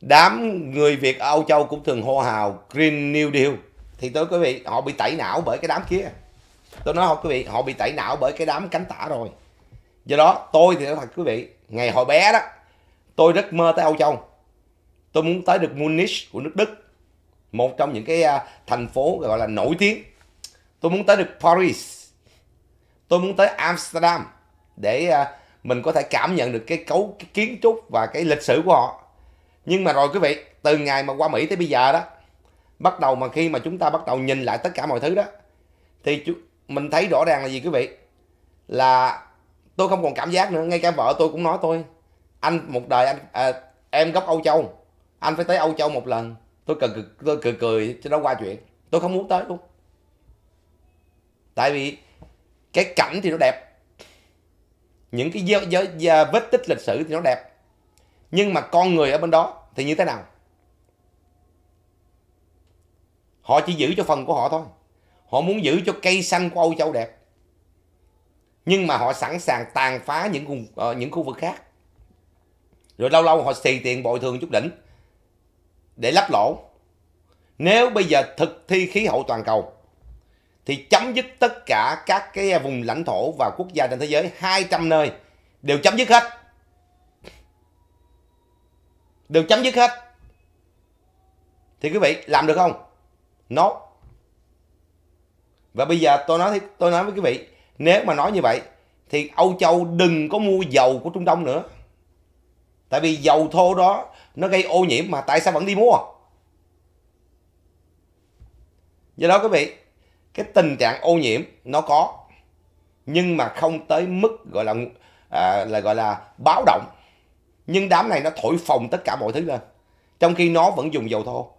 A: đám người Việt ở Âu Châu cũng thường hô hào Green New Deal thì tôi quý vị họ bị tẩy não bởi cái đám kia tôi nói họ quý vị họ bị tẩy não bởi cái đám cánh tả rồi do đó tôi thì nói thật quý vị ngày hồi bé đó tôi rất mơ tới Âu Châu tôi muốn tới được Munich của nước Đức một trong những cái à, thành phố gọi là nổi tiếng tôi muốn tới được Paris tôi muốn tới Amsterdam để à, mình có thể cảm nhận được cái cấu cái kiến trúc và cái lịch sử của họ nhưng mà rồi quý vị từ ngày mà qua mỹ tới bây giờ đó bắt đầu mà khi mà chúng ta bắt đầu nhìn lại tất cả mọi thứ đó thì mình thấy rõ ràng là gì quý vị là tôi không còn cảm giác nữa ngay cả vợ tôi cũng nói tôi anh một đời anh à, em gốc âu châu anh phải tới âu châu một lần tôi cười tôi cười cười cho nó qua chuyện tôi không muốn tới luôn tại vì cái cảnh thì nó đẹp những cái vết tích lịch sử thì nó đẹp nhưng mà con người ở bên đó thì như thế nào họ chỉ giữ cho phần của họ thôi họ muốn giữ cho cây xanh của âu châu đẹp nhưng mà họ sẵn sàng tàn phá những vùng, uh, ờ, những khu vực khác rồi lâu lâu họ xì tiền bồi thường chút đỉnh để lắp lỗ nếu bây giờ thực thi khí hậu toàn cầu thì chấm dứt tất cả các cái vùng lãnh thổ và quốc gia trên thế giới 200 nơi đều chấm dứt hết đều chấm dứt hết thì quý vị làm được không no và bây giờ tôi nói tôi nói với quý vị nếu mà nói như vậy thì Âu Châu đừng có mua dầu của Trung Đông nữa tại vì dầu thô đó nó gây ô nhiễm mà tại sao vẫn đi mua do đó quý vị cái tình trạng ô nhiễm nó có nhưng mà không tới mức gọi là à, là gọi là báo động nhưng đám này nó thổi phồng tất cả mọi thứ lên trong khi nó vẫn dùng dầu thô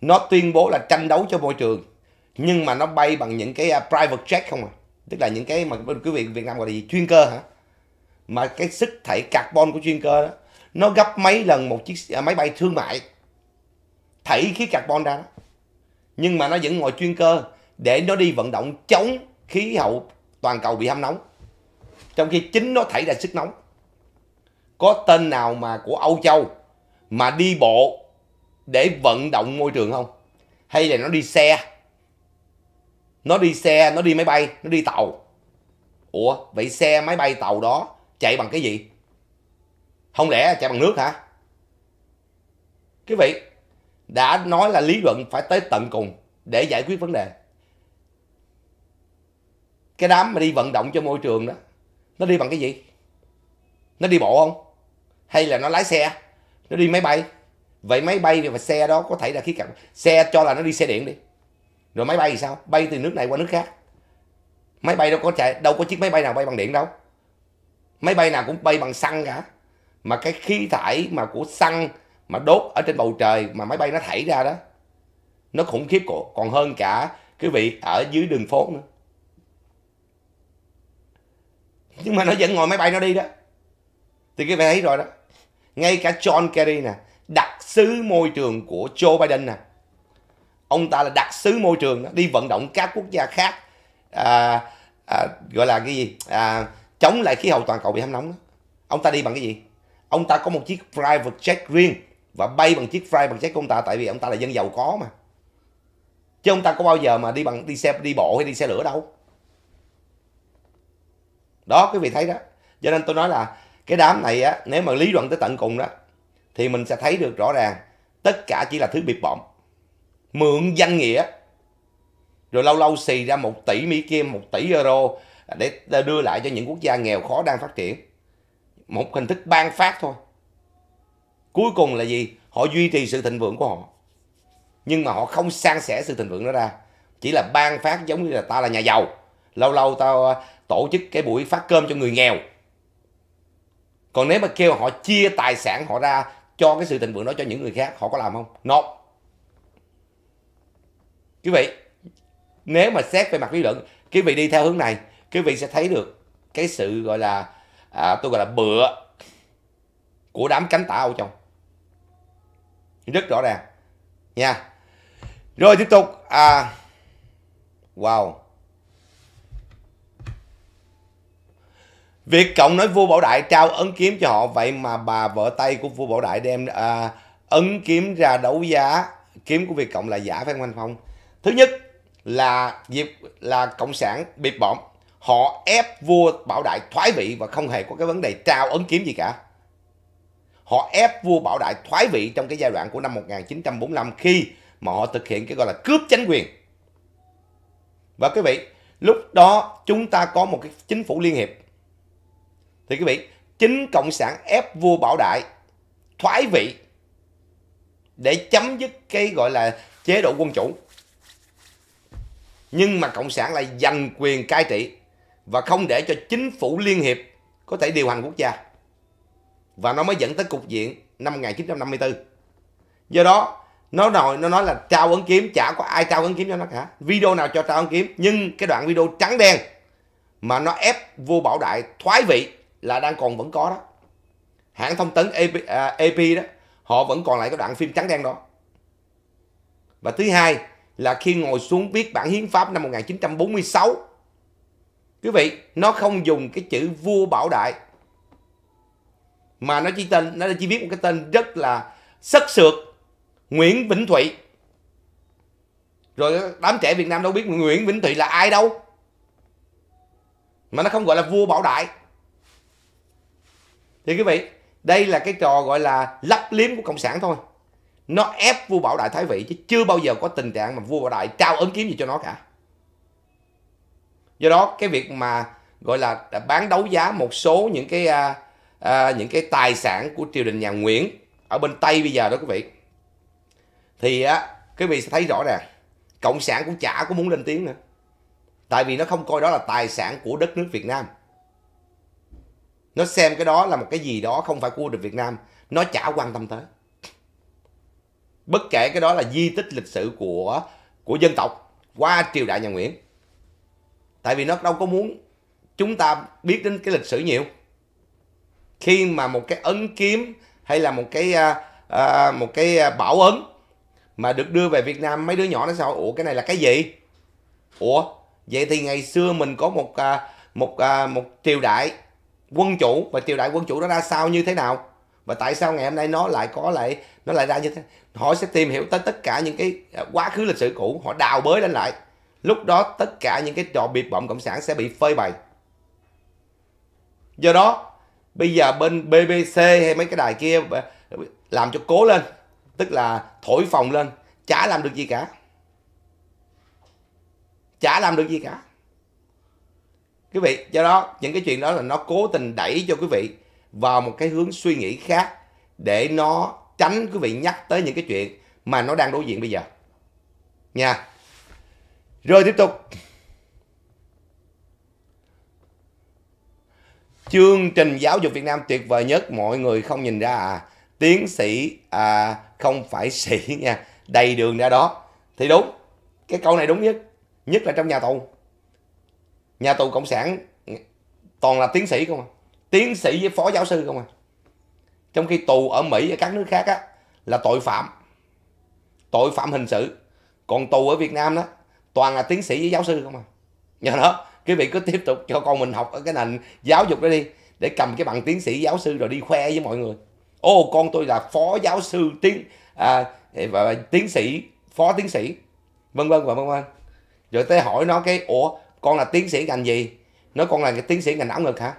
A: nó tuyên bố là tranh đấu cho môi trường nhưng mà nó bay bằng những cái à, private jet không à tức là những cái mà quý vị Việt Nam gọi là gì chuyên cơ hả mà cái sức thải carbon của chuyên cơ đó nó gấp mấy lần một chiếc à, máy bay thương mại thảy khí carbon ra đó. nhưng mà nó vẫn ngồi chuyên cơ để nó đi vận động chống khí hậu toàn cầu bị hâm nóng trong khi chính nó thảy ra sức nóng có tên nào mà của Âu Châu mà đi bộ để vận động môi trường không? Hay là nó đi xe? Nó đi xe, nó đi máy bay, nó đi tàu. Ủa, vậy xe máy bay tàu đó chạy bằng cái gì? Không lẽ chạy bằng nước hả? Quý vị, đã nói là lý luận phải tới tận cùng để giải quyết vấn đề. Cái đám mà đi vận động cho môi trường đó, nó đi bằng cái gì? Nó đi bộ không? hay là nó lái xe nó đi máy bay vậy máy bay và xe đó có thể là khí carbon xe cho là nó đi xe điện đi rồi máy bay thì sao bay từ nước này qua nước khác máy bay đâu có chạy đâu có chiếc máy bay nào bay bằng điện đâu máy bay nào cũng bay bằng xăng cả mà cái khí thải mà của xăng mà đốt ở trên bầu trời mà máy bay nó thảy ra đó nó khủng khiếp còn hơn cả cái vị ở dưới đường phố nữa nhưng mà nó vẫn ngồi máy bay nó đi đó thì cái bạn thấy rồi đó ngay cả John Kerry nè đặc sứ môi trường của Joe Biden nè ông ta là đặc sứ môi trường đi vận động các quốc gia khác à, à, gọi là cái gì à, chống lại khí hậu toàn cầu bị hâm nóng đó. ông ta đi bằng cái gì ông ta có một chiếc private jet riêng và bay bằng chiếc private jet của ông ta tại vì ông ta là dân giàu có mà chứ ông ta có bao giờ mà đi bằng đi xe đi bộ hay đi xe lửa đâu đó quý vị thấy đó cho nên tôi nói là cái đám này á nếu mà lý luận tới tận cùng đó thì mình sẽ thấy được rõ ràng tất cả chỉ là thứ bịp bọm mượn danh nghĩa rồi lâu lâu xì ra một tỷ mỹ kim một tỷ euro để đưa lại cho những quốc gia nghèo khó đang phát triển một hình thức ban phát thôi cuối cùng là gì họ duy trì sự thịnh vượng của họ nhưng mà họ không san sẻ sự thịnh vượng đó ra chỉ là ban phát giống như là ta là nhà giàu lâu lâu tao ờ, tổ chức cái buổi phát cơm cho người nghèo còn nếu mà kêu họ chia tài sản họ ra cho cái sự thịnh vượng đó cho những người khác họ có làm không no quý vị nếu mà xét về mặt lý luận quý vị đi theo hướng này quý vị sẽ thấy được cái sự gọi là à, tôi gọi là bựa của đám cánh tả Âu Châu rất rõ ràng nha rồi tiếp tục à wow Việc cộng nói vua Bảo Đại trao ấn kiếm cho họ vậy mà bà vợ tay của vua Bảo Đại đem à, ấn kiếm ra đấu giá kiếm của Việt Cộng là giả phải không anh Phong? Thứ nhất là dịp là cộng sản biệt bõm họ ép vua Bảo Đại thoái vị và không hề có cái vấn đề trao ấn kiếm gì cả. Họ ép vua Bảo Đại thoái vị trong cái giai đoạn của năm 1945 khi mà họ thực hiện cái gọi là cướp chính quyền. Và quý vị, lúc đó chúng ta có một cái chính phủ liên hiệp thì quý vị chính cộng sản ép vua bảo đại thoái vị để chấm dứt cái gọi là chế độ quân chủ nhưng mà cộng sản lại giành quyền cai trị và không để cho chính phủ liên hiệp có thể điều hành quốc gia và nó mới dẫn tới cục diện năm 1954 do đó nó nói nó nói là trao ấn kiếm chả có ai trao ấn kiếm cho nó cả video nào cho trao ấn kiếm nhưng cái đoạn video trắng đen mà nó ép vua bảo đại thoái vị là đang còn vẫn có đó hãng thông tấn AP, à, AP đó họ vẫn còn lại cái đoạn phim trắng đen đó và thứ hai là khi ngồi xuống viết bản hiến pháp năm 1946 quý vị nó không dùng cái chữ vua bảo đại mà nó chỉ tên nó chỉ viết một cái tên rất là sất sượt Nguyễn Vĩnh Thụy rồi đám trẻ Việt Nam đâu biết Nguyễn Vĩnh Thụy là ai đâu mà nó không gọi là vua bảo đại thì quý vị đây là cái trò gọi là lấp liếm của cộng sản thôi nó ép vua bảo đại thái vị chứ chưa bao giờ có tình trạng mà vua bảo đại trao ấn kiếm gì cho nó cả do đó cái việc mà gọi là bán đấu giá một số những cái à, à, những cái tài sản của triều đình nhà nguyễn ở bên tây bây giờ đó quý vị thì á quý vị sẽ thấy rõ ràng cộng sản cũng chả có muốn lên tiếng nữa tại vì nó không coi đó là tài sản của đất nước việt nam nó xem cái đó là một cái gì đó không phải của được Việt Nam nó chả quan tâm tới bất kể cái đó là di tích lịch sử của của dân tộc qua triều đại nhà Nguyễn tại vì nó đâu có muốn chúng ta biết đến cái lịch sử nhiều khi mà một cái ấn kiếm hay là một cái à, à một cái bảo ấn mà được đưa về Việt Nam mấy đứa nhỏ nó sao ủa cái này là cái gì ủa vậy thì ngày xưa mình có một à, một một, à, một triều đại quân chủ và triều đại quân chủ nó ra sao như thế nào và tại sao ngày hôm nay nó lại có lại nó lại ra như thế họ sẽ tìm hiểu tới tất cả những cái à, quá khứ lịch sử cũ họ đào bới lên lại lúc đó tất cả những cái trò biệt bợm cộng sản sẽ bị phơi bày do đó bây giờ bên bbc hay mấy cái đài kia à, làm cho cố lên tức là thổi phòng lên chả làm được gì cả chả làm được gì cả quý vị do đó những cái chuyện đó là nó cố tình đẩy cho quý vị vào một cái hướng suy nghĩ khác để nó tránh quý vị nhắc tới những cái chuyện mà nó đang đối diện bây giờ nha rồi tiếp tục chương trình giáo dục Việt Nam tuyệt vời nhất mọi người không nhìn ra à tiến sĩ à không phải sĩ nha đầy đường ra đó thì đúng cái câu này đúng nhất nhất là trong nhà tù nhà tù cộng sản toàn là tiến sĩ không à tiến sĩ với phó giáo sư không à trong khi tù ở mỹ và các nước khác á, là tội phạm tội phạm hình sự còn tù ở việt nam đó toàn là tiến sĩ với giáo sư không à nhờ đó quý vị cứ tiếp tục cho con mình học ở cái nền giáo dục đó đi để cầm cái bằng tiến sĩ giáo sư rồi đi khoe với mọi người ô con tôi là phó giáo sư tiến à, và tiến sĩ phó tiến sĩ vân vân và vân vân rồi tới hỏi nó cái ủa con là tiến sĩ ngành gì nói con là cái tiến sĩ ngành áo ngực hả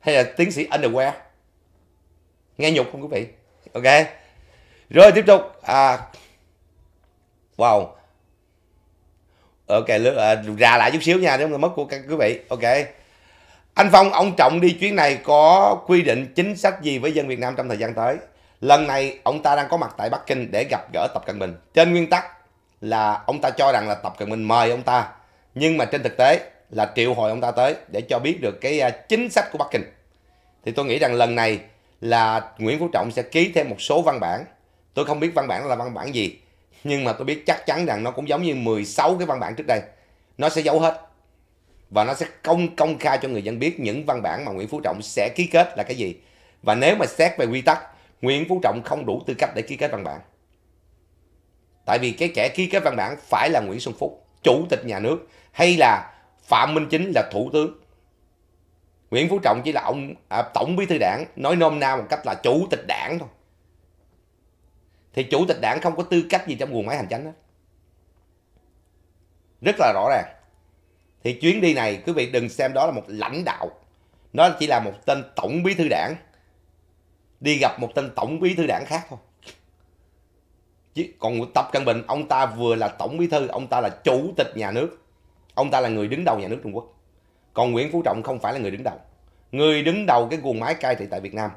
A: hay là tiến sĩ underwear nghe nhục không quý vị ok rồi tiếp tục à, wow ok à, ra lại chút xíu nha nếu mất của các quý vị ok anh phong ông trọng đi chuyến này có quy định chính sách gì với dân việt nam trong thời gian tới lần này ông ta đang có mặt tại bắc kinh để gặp gỡ tập cận bình trên nguyên tắc là ông ta cho rằng là Tập Cận Bình mời ông ta nhưng mà trên thực tế là triệu hồi ông ta tới để cho biết được cái à, chính sách của Bắc Kinh thì tôi nghĩ rằng lần này là Nguyễn Phú Trọng sẽ ký thêm một số văn bản tôi không biết văn bản là văn bản gì nhưng mà tôi biết chắc chắn rằng nó cũng giống như 16 cái văn bản trước đây nó sẽ giấu hết và nó sẽ công công khai cho người dân biết những văn bản mà Nguyễn Phú Trọng sẽ ký kết là cái gì và nếu mà xét về quy tắc Nguyễn Phú Trọng không đủ tư cách để ký kết văn bản tại vì cái kẻ ký kết văn bản phải là Nguyễn Xuân Phúc chủ tịch nhà nước hay là Phạm Minh Chính là thủ tướng Nguyễn Phú Trọng chỉ là ông à, tổng bí thư đảng nói nôm na một cách là chủ tịch đảng thôi thì chủ tịch đảng không có tư cách gì trong nguồn máy hành chánh hết rất là rõ ràng thì chuyến đi này quý vị đừng xem đó là một lãnh đạo nó chỉ là một tên tổng bí thư đảng đi gặp một tên tổng bí thư đảng khác thôi chứ còn tập cận bình ông ta vừa là tổng bí thư ông ta là chủ tịch nhà nước ông ta là người đứng đầu nhà nước trung quốc còn nguyễn phú trọng không phải là người đứng đầu người đứng đầu cái guồng máy cai trị tại việt nam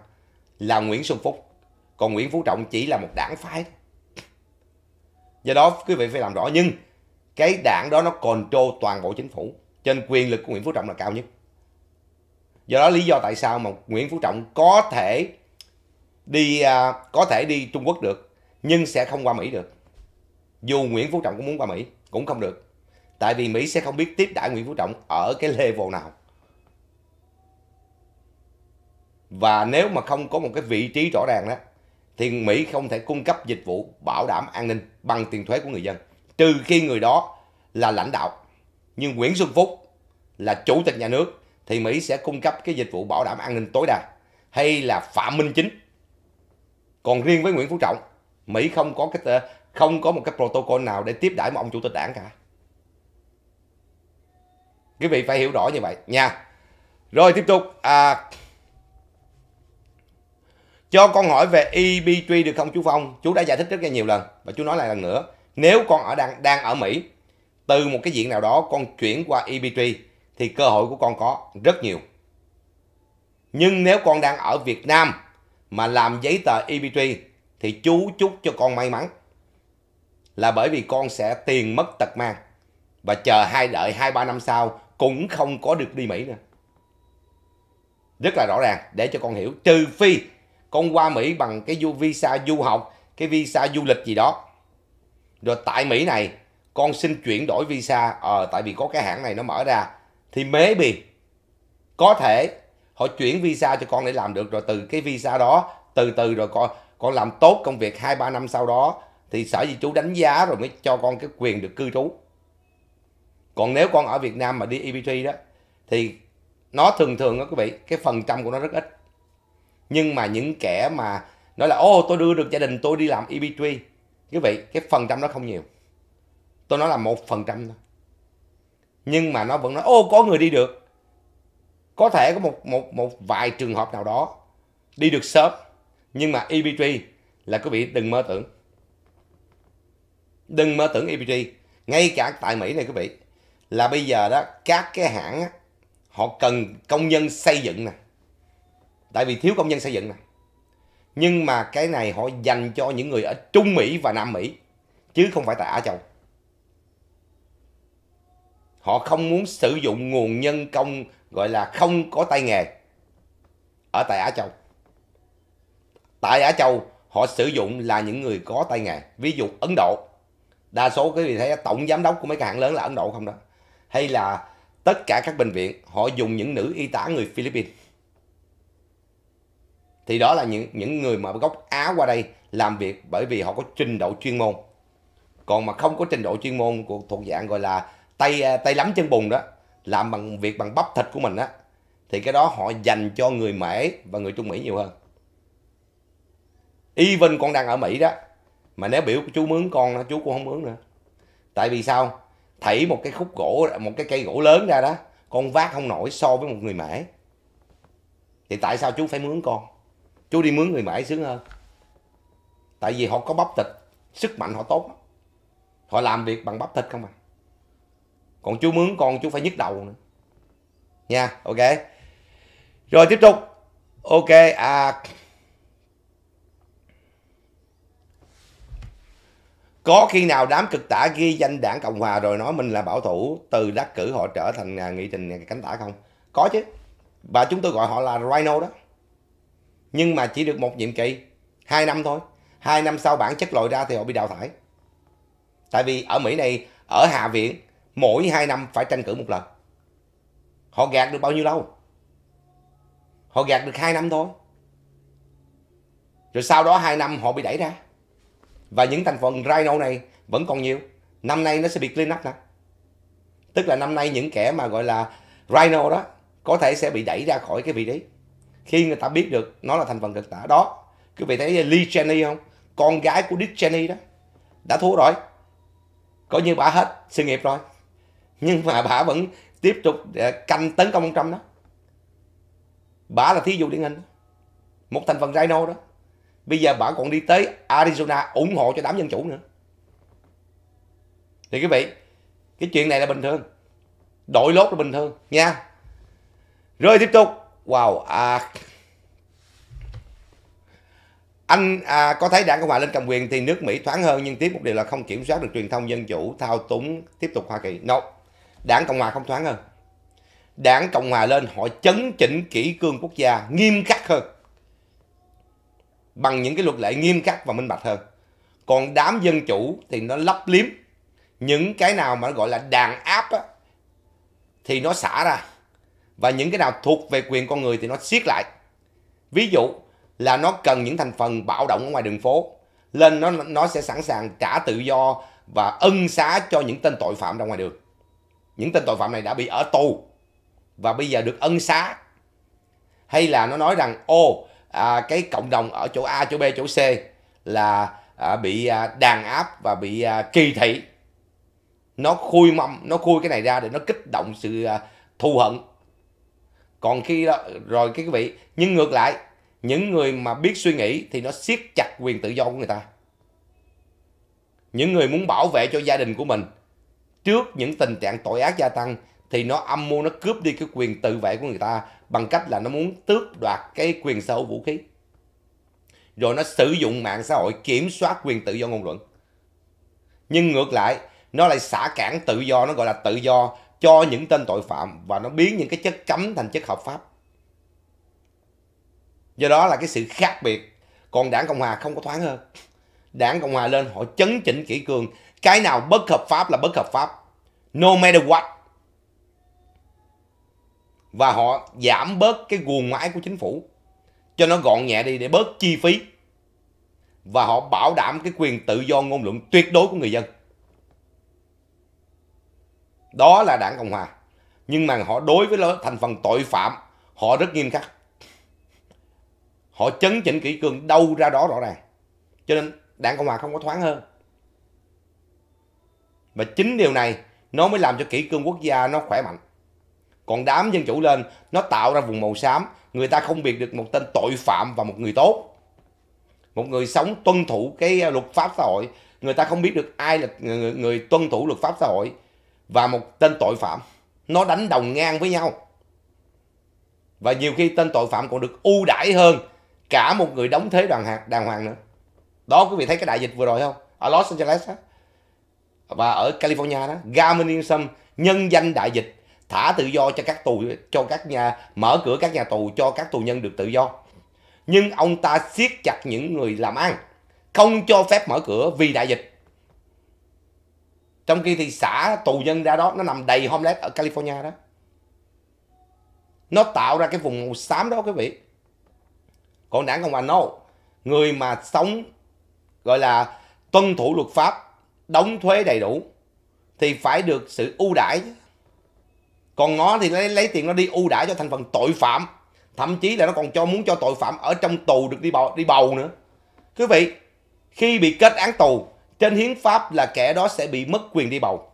A: là nguyễn xuân phúc còn nguyễn phú trọng chỉ là một đảng phái do đó quý vị phải làm rõ nhưng cái đảng đó nó control toàn bộ chính phủ trên quyền lực của nguyễn phú trọng là cao nhất do đó lý do tại sao mà nguyễn phú trọng có thể đi à, có thể đi trung quốc được nhưng sẽ không qua Mỹ được. Dù Nguyễn Phú Trọng cũng muốn qua Mỹ cũng không được. Tại vì Mỹ sẽ không biết tiếp đãi Nguyễn Phú Trọng ở cái level nào. Và nếu mà không có một cái vị trí rõ ràng đó thì Mỹ không thể cung cấp dịch vụ bảo đảm an ninh bằng tiền thuế của người dân. Trừ khi người đó là lãnh đạo. Nhưng Nguyễn Xuân Phúc là chủ tịch nhà nước thì Mỹ sẽ cung cấp cái dịch vụ bảo đảm an ninh tối đa. Hay là Phạm Minh Chính. Còn riêng với Nguyễn Phú Trọng Mỹ không có cái ờ, không có một cái protocol nào để tiếp đãi một ông chủ tịch đảng cả. Quý vị phải hiểu rõ như vậy nha. Rồi tiếp tục à, cho con hỏi về EBT được không chú Phong? Chú đã giải thích rất là nhiều lần và chú nói lại lần nữa. Nếu con ở đang đang ở Mỹ từ một cái diện nào đó con chuyển qua EBT thì cơ hội của con có rất nhiều. Nhưng nếu con đang ở Việt Nam mà làm giấy tờ EBT thì chú chúc cho con may mắn là bởi vì con sẽ tiền mất tật mang và chờ hai đợi hai ba năm sau cũng không có được đi Mỹ nữa rất là rõ ràng để cho con hiểu trừ phi con qua Mỹ bằng cái du visa du học cái visa du lịch gì đó rồi tại Mỹ này con xin chuyển đổi visa ờ tại vì có cái hãng này nó mở ra thì mế bì có thể họ chuyển visa cho con để làm được rồi từ cái visa đó từ từ rồi con con làm tốt công việc 2 3 năm sau đó thì sở di trú đánh giá rồi mới cho con cái quyền được cư trú. Còn nếu con ở Việt Nam mà đi EBT đó thì nó thường thường đó quý vị, cái phần trăm của nó rất ít. Nhưng mà những kẻ mà nói là ô tôi đưa được gia đình tôi đi làm EBT quý vị, cái phần trăm nó không nhiều. Tôi nói là một phần trăm thôi. Nhưng mà nó vẫn nói ô có người đi được. Có thể có một một một vài trường hợp nào đó đi được sớm nhưng mà EBT là quý vị đừng mơ tưởng đừng mơ tưởng EBT ngay cả tại Mỹ này quý vị là bây giờ đó các cái hãng á, họ cần công nhân xây dựng nè tại vì thiếu công nhân xây dựng nè nhưng mà cái này họ dành cho những người ở Trung Mỹ và Nam Mỹ chứ không phải tại Á Châu họ không muốn sử dụng nguồn nhân công gọi là không có tay nghề ở tại Á Châu tại Á Châu họ sử dụng là những người có tay nghề ví dụ Ấn Độ đa số quý vị thấy tổng giám đốc của mấy cái hãng lớn là Ấn Độ không đó hay là tất cả các bệnh viện họ dùng những nữ y tá người Philippines thì đó là những những người mà gốc Á qua đây làm việc bởi vì họ có trình độ chuyên môn còn mà không có trình độ chuyên môn của thuộc dạng gọi là tay à, tay lắm chân bùn đó làm bằng việc bằng bắp thịt của mình á thì cái đó họ dành cho người Mỹ và người Trung Mỹ nhiều hơn y vinh con đang ở mỹ đó mà nếu biểu chú mướn con chú cũng không mướn nữa tại vì sao thảy một cái khúc gỗ một cái cây gỗ lớn ra đó con vác không nổi so với một người mãi thì tại sao chú phải mướn con chú đi mướn người mãi sướng hơn tại vì họ có bắp thịt sức mạnh họ tốt họ làm việc bằng bắp thịt không à còn chú mướn con chú phải nhức đầu nữa nha ok rồi tiếp tục ok à có khi nào đám cực tả ghi danh đảng cộng hòa rồi nói mình là bảo thủ từ đắc cử họ trở thành à, nghị trình cánh tả không có chứ và chúng tôi gọi họ là rhino đó nhưng mà chỉ được một nhiệm kỳ hai năm thôi hai năm sau bản chất lội ra thì họ bị đào thải tại vì ở mỹ này ở hạ viện mỗi hai năm phải tranh cử một lần họ gạt được bao nhiêu lâu họ gạt được hai năm thôi rồi sau đó hai năm họ bị đẩy ra và những thành phần rhino này vẫn còn nhiều năm nay nó sẽ bị clean up nè tức là năm nay những kẻ mà gọi là rhino đó có thể sẽ bị đẩy ra khỏi cái vị trí khi người ta biết được nó là thành phần cực tả đó quý vị thấy Lee Jenny không con gái của Dick Jenny đó đã thua rồi coi như bà hết sự nghiệp rồi nhưng mà bà vẫn tiếp tục ờ, canh tấn công ông Trump đó bà là thí dụ điển hình một thành phần rhino đó bây giờ bà còn đi tới Arizona ủng hộ cho đám dân chủ nữa thì quý vị cái chuyện này là bình thường đổi lốt là bình thường nha rồi tiếp tục wow à, anh à, có thấy đảng cộng hòa lên cầm quyền thì nước mỹ thoáng hơn nhưng tiếp một điều là không kiểm soát được truyền thông dân chủ thao túng tiếp tục hoa kỳ no đảng cộng hòa không thoáng hơn đảng cộng hòa lên họ chấn chỉnh kỹ cương quốc gia nghiêm khắc hơn bằng những cái luật lệ nghiêm khắc và minh bạch hơn còn đám dân chủ thì nó lấp liếm những cái nào mà nó gọi là đàn áp á, thì nó xả ra và những cái nào thuộc về quyền con người thì nó siết lại ví dụ là nó cần những thành phần bạo động ở ngoài đường phố lên nó nó sẽ sẵn sàng trả tự do và ân xá cho những tên tội phạm ra ngoài đường những tên tội phạm này đã bị ở tù và bây giờ được ân xá hay là nó nói rằng ô à, cái cộng đồng ở chỗ A, chỗ B, chỗ C là à, bị à, đàn áp và bị à, kỳ thị. Nó khui mâm, nó khui cái này ra để nó kích động sự à, thù hận. Còn khi đó, rồi cái vị, nhưng ngược lại, những người mà biết suy nghĩ thì nó siết chặt quyền tự do của người ta. Những người muốn bảo vệ cho gia đình của mình trước những tình trạng tội ác gia tăng thì nó âm mưu nó cướp đi cái quyền tự vệ của người ta bằng cách là nó muốn tước đoạt cái quyền sở hữu vũ khí rồi nó sử dụng mạng xã hội kiểm soát quyền tự do ngôn luận nhưng ngược lại nó lại xả cản tự do nó gọi là tự do cho những tên tội phạm và nó biến những cái chất cấm thành chất hợp pháp do đó là cái sự khác biệt còn đảng cộng hòa không có thoáng hơn đảng cộng hòa lên họ chấn chỉnh kỹ cương cái nào bất hợp pháp là bất hợp pháp no matter what và họ giảm bớt cái guồng máy của chính phủ cho nó gọn nhẹ đi để bớt chi phí và họ bảo đảm cái quyền tự do ngôn luận tuyệt đối của người dân. Đó là đảng Cộng Hòa. Nhưng mà họ đối với thành phần tội phạm, họ rất nghiêm khắc. Họ chấn chỉnh kỹ cương đâu ra đó rõ ràng. Cho nên đảng Cộng Hòa không có thoáng hơn. Và chính điều này nó mới làm cho kỹ cương quốc gia nó khỏe mạnh còn đám dân chủ lên nó tạo ra vùng màu xám người ta không biệt được một tên tội phạm và một người tốt một người sống tuân thủ cái ờ, luật pháp xã hội người ta không biết được ai là người, người tuân thủ luật pháp xã hội và một tên tội phạm nó đánh đồng ngang với nhau và nhiều khi tên tội phạm còn được ưu đãi hơn cả một người đóng thế đoàn hạt đàng hoàng nữa đó quý vị thấy cái đại dịch vừa rồi không ở Los Angeles đó, và ở California đó Gavin Newsom nhân danh đại dịch thả tự do cho các tù cho các nhà mở cửa các nhà tù cho các tù nhân được tự do nhưng ông ta siết chặt những người làm ăn không cho phép mở cửa vì đại dịch trong khi thì xã tù nhân ra đó nó nằm đầy homeless ở California đó nó tạo ra cái vùng màu xám đó quý vị còn đảng cộng hòa no người mà sống gọi là tuân thủ luật pháp đóng thuế đầy đủ thì phải được sự ưu đãi còn nó thì lấy, lấy tiền nó đi ưu đãi cho thành phần tội phạm thậm chí là nó còn cho muốn cho tội phạm ở trong tù được đi bầu đi bầu nữa quý vị khi bị kết án tù trên hiến pháp là kẻ đó sẽ bị mất quyền đi bầu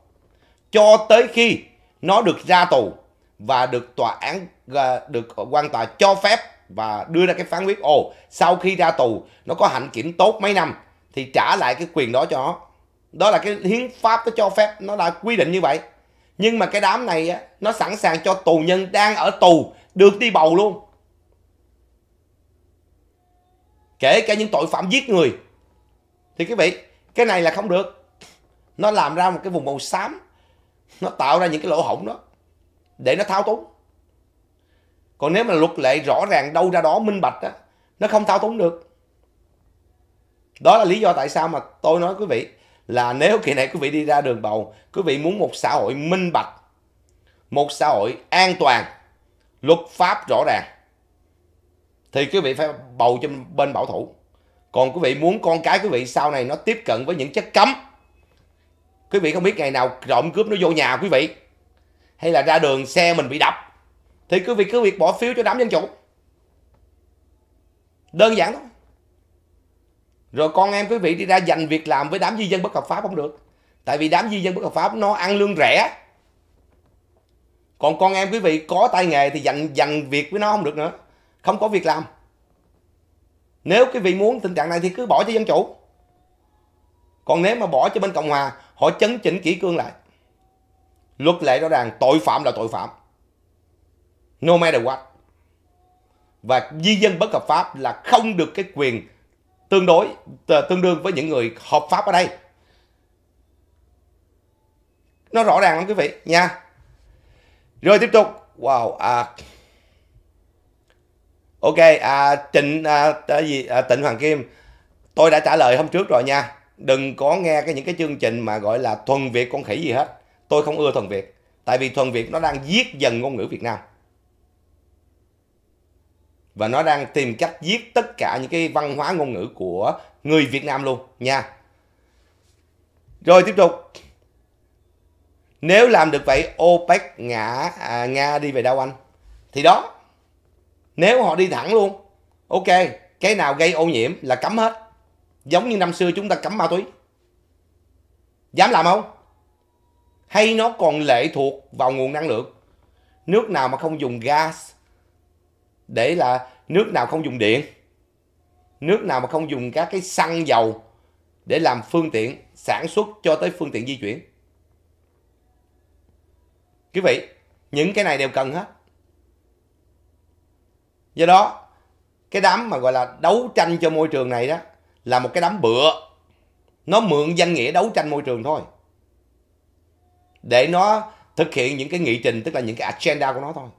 A: cho tới khi nó được ra tù và được tòa án à, được quan tòa cho phép và đưa ra cái phán quyết ồ sau khi ra tù nó có hạnh kiểm tốt mấy năm thì trả lại cái quyền đó cho nó đó là cái hiến pháp nó cho phép nó đã quy định như vậy nhưng mà cái đám này á, nó sẵn sàng cho tù nhân đang ở tù được đi bầu luôn kể cả những tội phạm giết người thì quý vị cái này là không được nó làm ra một cái vùng màu xám nó tạo ra những cái lỗ hổng đó để nó thao túng còn nếu mà luật lệ rõ ràng đâu ra đó minh bạch á nó không thao túng được đó là lý do tại sao mà tôi nói quý vị là nếu kỳ này quý vị đi ra đường bầu quý vị muốn một xã hội minh bạch một xã hội an toàn luật pháp rõ ràng thì quý vị phải bầu cho bên bảo thủ còn quý vị muốn con cái quý vị sau này nó tiếp cận với những chất cấm quý vị không biết ngày nào trộm cướp nó vô nhà quý vị hay là ra đường xe mình bị đập thì quý vị cứ việc bỏ phiếu cho đám dân chủ đơn giản thôi rồi con em quý vị đi ra dành việc làm với đám di dân bất hợp pháp không được tại vì đám di dân bất hợp pháp nó ăn lương rẻ còn con em quý vị có tay nghề thì dành dành việc với nó không được nữa không có việc làm nếu quý vị muốn tình trạng này thì cứ bỏ cho dân chủ còn nếu mà bỏ cho bên cộng hòa họ chấn chỉnh kỹ cương lại luật lệ rõ ràng tội phạm là tội phạm no matter what và di dân bất hợp pháp là không được cái quyền tương đối tương đương với những người hợp pháp ở đây nó rõ ràng lắm quý vị nha rồi tiếp tục wow à ok à trịnh à, à, gì à, tịnh hoàng kim tôi đã trả lời hôm trước rồi nha đừng có nghe cái những cái chương trình mà gọi là thuần việt con khỉ gì hết tôi không ưa thuần việt tại vì thuần việt nó đang giết dần ngôn ngữ việt nam và nó đang tìm cách giết tất cả những cái văn hóa ngôn ngữ của người Việt Nam luôn nha. Rồi tiếp tục. Nếu làm được vậy OPEC ngã à, Nga đi về đâu anh? Thì đó. Nếu họ đi thẳng luôn. Ok, cái nào gây ô nhiễm là cấm hết. Giống như năm xưa chúng ta cấm ma túy. Dám làm không? Hay nó còn lệ thuộc vào nguồn năng lượng? Nước nào mà không dùng gas để là nước nào không dùng điện nước nào mà không dùng các cái xăng dầu để làm phương tiện sản xuất cho tới phương tiện di chuyển quý vị những cái này đều cần hết do đó cái đám mà gọi là đấu tranh cho môi trường này đó là một cái đám bựa nó mượn danh nghĩa đấu tranh môi trường thôi để nó thực hiện những cái nghị trình tức là những cái agenda của nó thôi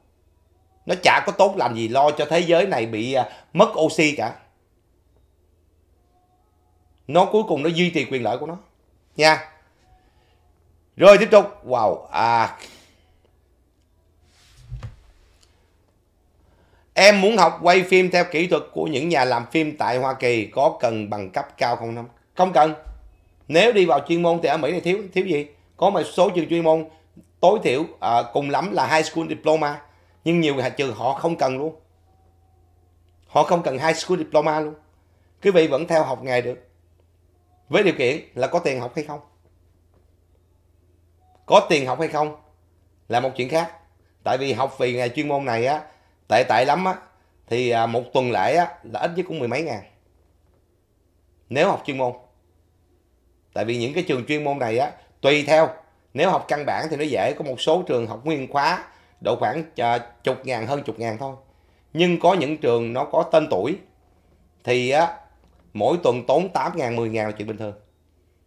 A: nó chả có tốt lành gì lo cho thế giới này bị à, mất oxy cả nó cuối cùng nó duy trì quyền lợi của nó nha rồi tiếp tục wow à em muốn học quay phim theo kỹ thuật của những nhà làm phim tại hoa kỳ có cần bằng cấp cao không không cần nếu đi vào chuyên môn thì ở mỹ này thiếu thiếu gì có một số trường chuyên môn tối thiểu à, cùng lắm là high school diploma nhưng nhiều trường họ không cần luôn họ không cần high school diploma luôn quý vị vẫn theo học nghề được với điều kiện là có tiền học hay không có tiền học hay không là một chuyện khác tại vì học vì nghề chuyên môn này á tệ tệ lắm á thì à, một tuần lễ á là ít nhất cũng mười mấy ngàn nếu học chuyên môn tại vì những cái trường chuyên môn này á tùy theo nếu học căn bản thì nó dễ có một số trường học nguyên khóa độ khoảng à, chục ngàn hơn chục ngàn thôi nhưng có những trường nó có tên tuổi thì á, mỗi tuần tốn 8 ngàn 10 ngàn là chuyện bình thường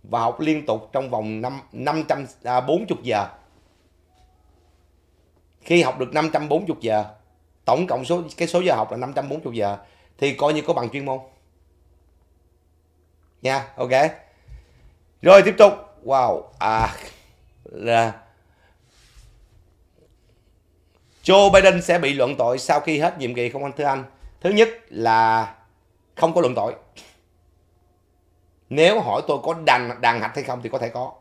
A: và học liên tục trong vòng 5, 540 à, giờ khi học được 540 giờ tổng cộng số cái số giờ học là 540 giờ thì coi như có bằng chuyên môn nha ok rồi tiếp tục wow à là Joe Biden sẽ bị luận tội sau khi hết nhiệm kỳ không anh thưa anh? Thứ nhất là không có luận tội. Nếu hỏi tôi có đàn đàn hạch hay không thì có thể có.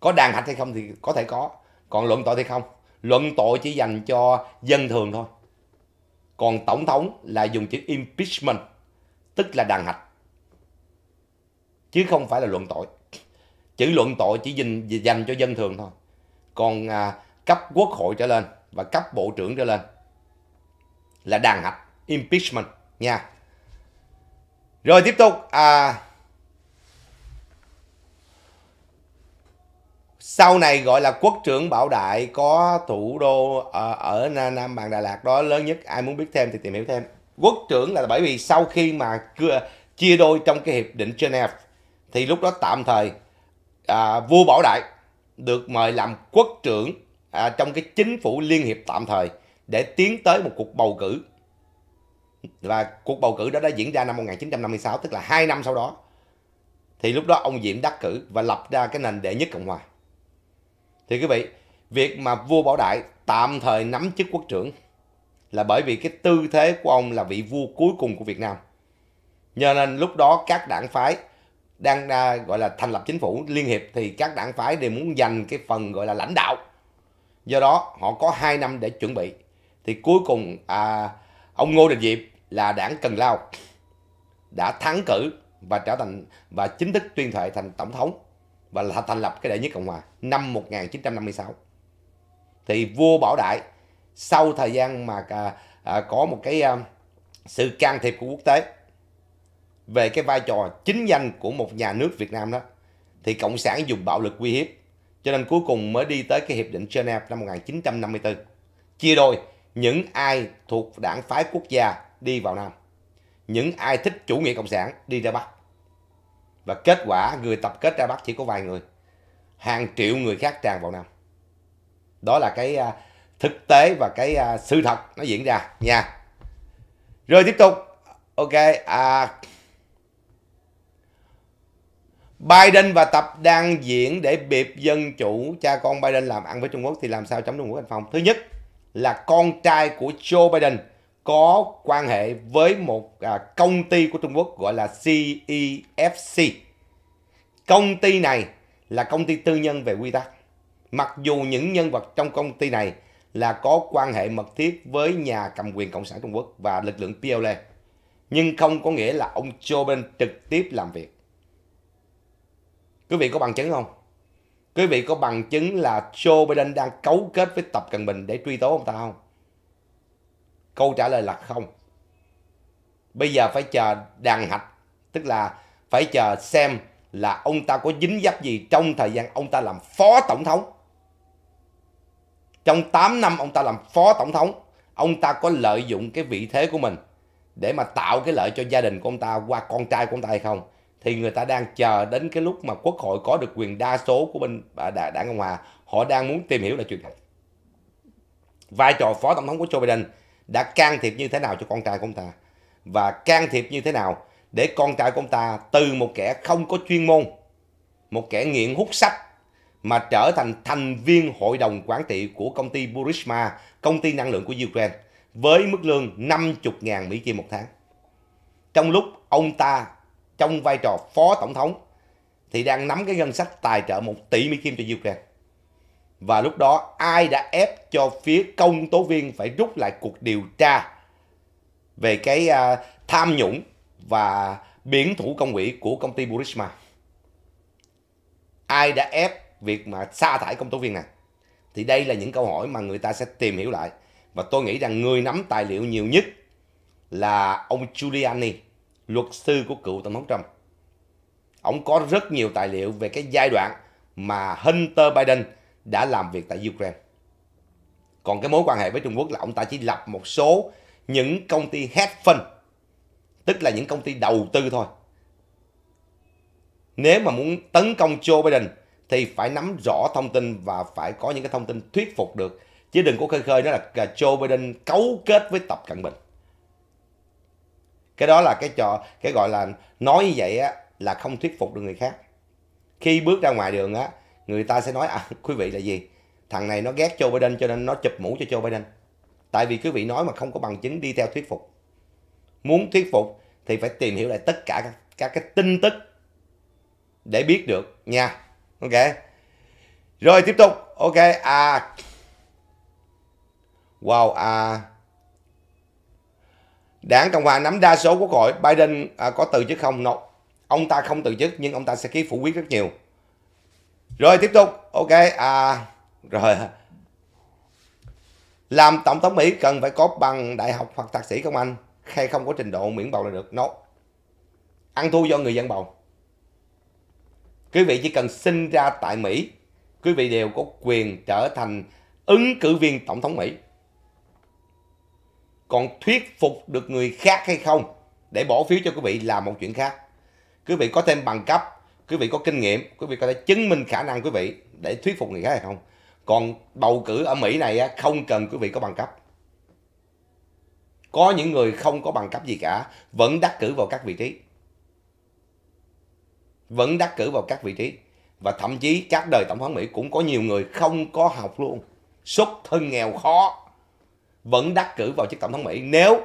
A: Có đàn hạch hay không thì có thể có. Còn luận tội thì không. Luận tội chỉ dành cho dân thường thôi. Còn tổng thống là dùng chữ impeachment, tức là đàn hạch. Chứ không phải là luận tội. Chữ luận tội chỉ dành, dành cho dân thường thôi. Còn à, cấp quốc hội trở lên và cấp bộ trưởng trở lên là đàn hạch impeachment nha rồi tiếp tục à, sau này gọi là quốc trưởng bảo đại có thủ đô ở, ở nam bàn đà lạt đó lớn nhất ai muốn biết thêm thì tìm hiểu thêm quốc trưởng là bởi vì sau khi mà chia đôi trong cái hiệp định geneva thì lúc đó tạm thời à, vua bảo đại được mời làm quốc trưởng à, trong cái chính phủ liên hiệp tạm thời để tiến tới một cuộc bầu cử và cuộc bầu cử đó đã diễn ra năm 1956 tức là hai năm sau đó thì lúc đó ông Diệm đắc cử và lập ra cái nền đệ nhất Cộng hòa thì quý vị việc mà vua Bảo Đại tạm thời nắm chức quốc trưởng là bởi vì cái tư thế của ông là vị vua cuối cùng của Việt Nam nhờ nên lúc đó các đảng phái đang à, gọi là thành lập chính phủ liên hiệp thì các đảng phái đều muốn giành cái phần gọi là lãnh đạo do đó họ có 2 năm để chuẩn bị thì cuối cùng à, ông Ngô Đình Diệm là đảng Cần Lao đã thắng cử và trở thành và chính thức tuyên thệ thành tổng thống và là thành lập cái đệ nhất cộng hòa năm 1956 thì vua Bảo Đại sau thời gian mà à, à, có một cái à, sự can thiệp của quốc tế về cái vai trò chính danh của một nhà nước Việt Nam đó thì cộng sản dùng bạo lực uy hiếp cho nên cuối cùng mới đi tới cái Hiệp định Geneva năm 1954. Chia đôi những ai thuộc đảng phái quốc gia đi vào Nam. Những ai thích chủ nghĩa cộng sản đi ra Bắc. Và kết quả người tập kết ra Bắc chỉ có vài người. Hàng triệu người khác tràn vào Nam. Đó là cái à, thực tế và cái à, sự thật nó diễn ra nha. Rồi tiếp tục. Ok. À, Biden và Tập đang diễn để biệp dân chủ cha con Biden làm ăn với Trung Quốc thì làm sao chống Trung Quốc Anh Phong? Thứ nhất là con trai của Joe Biden có quan hệ với một à, công ty của Trung Quốc gọi là CEFC. E công ty này là công ty tư nhân về quy tắc. Mặc dù những nhân vật trong công ty này là có quan hệ mật thiết với nhà cầm quyền Cộng sản Trung Quốc và lực lượng PLA, e, nhưng không có nghĩa là ông Joe Biden trực tiếp làm việc Quý vị có bằng chứng không? Quý vị có bằng chứng là Joe Biden đang cấu kết với Tập Cận Bình để truy tố ông ta không? Câu trả lời là không. Bây giờ phải chờ đàn hạch, tức là phải chờ xem là ông ta có dính dấp gì trong thời gian ông ta làm phó tổng thống. Trong 8 năm ông ta làm phó tổng thống, ông ta có lợi dụng cái vị thế của mình để mà tạo cái lợi cho gia đình của ông ta qua con trai của ông ta hay không? thì người ta đang chờ đến cái lúc mà quốc hội có được quyền đa số của bên à, đảng, cộng hòa họ đang muốn tìm hiểu là chuyện này vai trò phó tổng thống của joe biden đã can thiệp như thế nào cho con trai của ông ta và can thiệp như thế nào để con trai của ông ta từ một kẻ không có chuyên môn một kẻ nghiện hút sách mà trở thành thành viên hội đồng quản trị của công ty Burisma, công ty năng lượng của Ukraine, với mức lương 50.000 Mỹ Kim một tháng. Trong lúc ông ta trong vai trò phó tổng thống thì đang nắm cái ngân sách tài trợ 1 tỷ Mỹ Kim cho Ukraine. Và lúc đó ai đã ép cho phía công tố viên phải rút lại cuộc điều tra về cái uh, tham nhũng và biển thủ công quỹ của công ty Burisma? Ai đã ép việc mà sa thải công tố viên này? Thì đây là những câu hỏi mà người ta sẽ tìm hiểu lại. Và tôi nghĩ rằng người nắm tài liệu nhiều nhất là ông Giuliani luật sư của cựu tổng thống Trump. Ông có rất nhiều tài liệu về cái giai đoạn mà Hunter Biden đã làm việc tại Ukraine. Còn cái mối quan hệ với Trung Quốc là ông ta chỉ lập một số những công ty hedge fund, tức là những công ty đầu tư thôi. Nếu mà muốn tấn công Joe Biden thì phải nắm rõ thông tin và phải có những cái thông tin thuyết phục được. Chứ đừng có khơi khơi đó là Joe Biden cấu kết với Tập Cận Bình cái đó là cái trò cái gọi là nói như vậy á là không thuyết phục được người khác khi bước ra ngoài đường á người ta sẽ nói à, quý vị là gì thằng này nó ghét Joe Biden cho nên nó chụp mũ cho Joe Biden tại vì quý vị nói mà không có bằng chứng đi theo thuyết phục muốn thuyết phục thì phải tìm hiểu lại tất cả các, các cái tin tức để biết được nha ok rồi tiếp tục ok à wow à Đảng Cộng hòa nắm đa số quốc hội, Biden à, có từ chức không? No. Ông ta không từ chức nhưng ông ta sẽ ký phủ quyết rất nhiều. Rồi tiếp tục. Ok, à rồi. Làm tổng thống Mỹ cần phải có bằng đại học hoặc thạc sĩ không anh? Hay không có trình độ miễn bầu là được? No. Ăn thua do người dân bầu. Quý vị chỉ cần sinh ra tại Mỹ, quý vị đều có quyền trở thành ứng cử viên tổng thống Mỹ còn thuyết phục được người khác hay không để bỏ phiếu cho quý vị là một chuyện khác quý vị có thêm bằng cấp quý vị có kinh nghiệm quý vị có thể chứng minh khả năng quý vị để thuyết phục người khác hay không còn bầu cử ở mỹ này không cần quý vị có bằng cấp có những người không có bằng cấp gì cả vẫn đắc cử vào các vị trí vẫn đắc cử vào các vị trí và thậm chí các đời tổng thống mỹ cũng có nhiều người không có học luôn xuất thân nghèo khó vẫn đắc cử vào chức tổng thống Mỹ nếu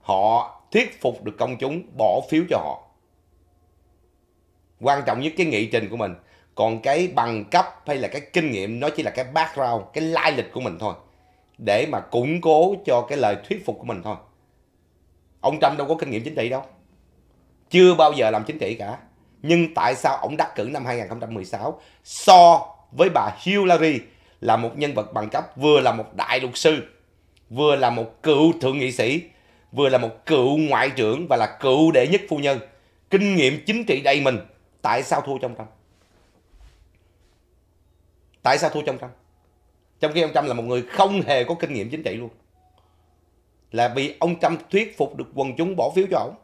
A: họ thuyết phục được công chúng bỏ phiếu cho họ. Quan trọng nhất cái nghị trình của mình. Còn cái bằng cấp hay là cái kinh nghiệm nó chỉ là cái background, cái lai lịch của mình thôi. Để mà củng cố cho cái lời thuyết phục của mình thôi. Ông Trump đâu có kinh nghiệm chính trị đâu. Chưa bao giờ làm chính trị cả. Nhưng tại sao ông đắc cử năm 2016 so với bà Hillary là một nhân vật bằng cấp vừa là một đại luật sư vừa là một cựu thượng nghị sĩ, vừa là một cựu ngoại trưởng và là cựu đệ nhất phu nhân. Kinh nghiệm chính trị đầy mình. Tại sao thua trong trăm Tại sao thua trong trăm Trong khi ông Trump là một người không hề có kinh nghiệm chính trị luôn. Là vì ông Trump thuyết phục được quần chúng bỏ phiếu cho ông.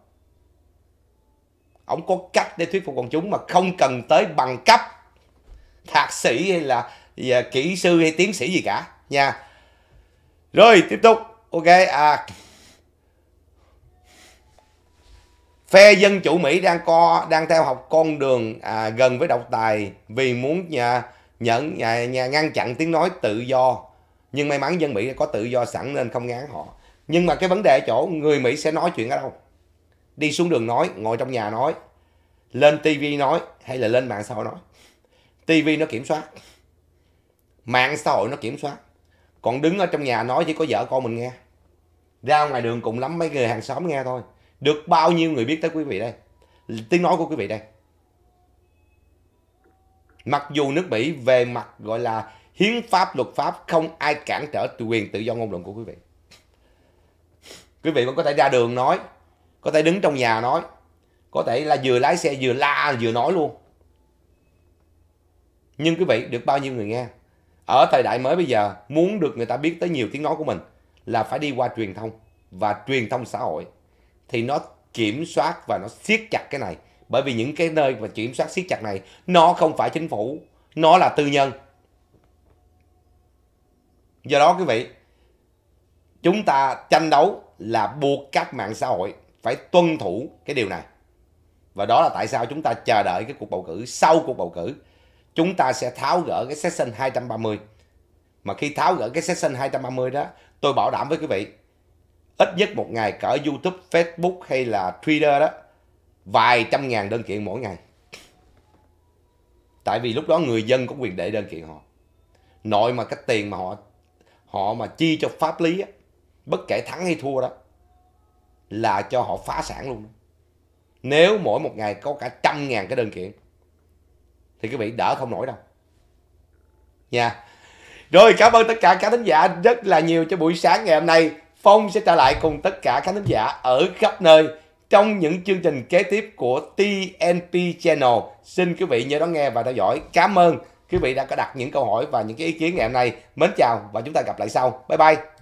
A: Ông có cách để thuyết phục quần chúng mà không cần tới bằng cấp thạc sĩ hay là à, kỹ sư hay tiến sĩ gì cả nha rồi tiếp tục. Ok à phe dân chủ Mỹ đang co đang theo học con đường à, gần với độc tài vì muốn nhà nhận nhà, nhà ngăn chặn tiếng nói tự do nhưng may mắn dân Mỹ có tự do sẵn nên không ngán họ nhưng mà cái vấn đề ở chỗ người Mỹ sẽ nói chuyện ở đâu đi xuống đường nói ngồi trong nhà nói lên TV nói hay là lên mạng xã hội nói TV nó kiểm soát mạng xã hội nó kiểm soát còn đứng ở trong nhà nói chỉ có vợ con mình nghe ra ngoài đường cùng lắm mấy người hàng xóm nghe thôi được bao nhiêu người biết tới quý vị đây tiếng nói của quý vị đây mặc dù nước mỹ về mặt gọi là hiến pháp luật pháp không ai cản trở quyền tự do ngôn luận của quý vị quý vị vẫn có thể ra đường nói có thể đứng trong nhà nói có thể là vừa lái xe vừa la vừa nói luôn nhưng quý vị được bao nhiêu người nghe ở thời đại mới bây giờ muốn được người ta biết tới nhiều tiếng nói của mình là phải đi qua truyền thông và truyền thông xã hội thì nó kiểm soát và nó siết chặt cái này bởi vì những cái nơi mà kiểm soát siết chặt này nó không phải chính phủ nó là tư nhân do đó quý vị chúng ta tranh đấu là buộc các mạng xã hội phải tuân thủ cái điều này và đó là tại sao chúng ta chờ đợi cái cuộc bầu cử sau cuộc bầu cử chúng ta sẽ tháo gỡ cái session 230. Mà khi tháo gỡ cái session 230 đó, tôi bảo đảm với quý vị, ít nhất một ngày cỡ YouTube, Facebook hay là Twitter đó, vài trăm ngàn đơn kiện mỗi ngày. Tại vì lúc đó người dân có quyền để đơn kiện họ. Nội mà cái tiền mà họ họ mà chi cho pháp lý á, bất kể thắng hay thua đó, là cho họ phá sản luôn. Nếu mỗi một ngày có cả trăm ngàn cái đơn kiện thì quý vị đỡ không nổi đâu nha rồi cảm ơn tất cả các thính giả rất là nhiều cho buổi sáng ngày hôm nay phong sẽ trở lại cùng tất cả các thính giả ở khắp nơi trong những chương trình kế tiếp của TNP Channel xin quý vị nhớ đón nghe và theo dõi cảm ơn quý vị đã có đặt những câu hỏi và những cái ý kiến ngày hôm nay mến chào và chúng ta gặp lại sau bye bye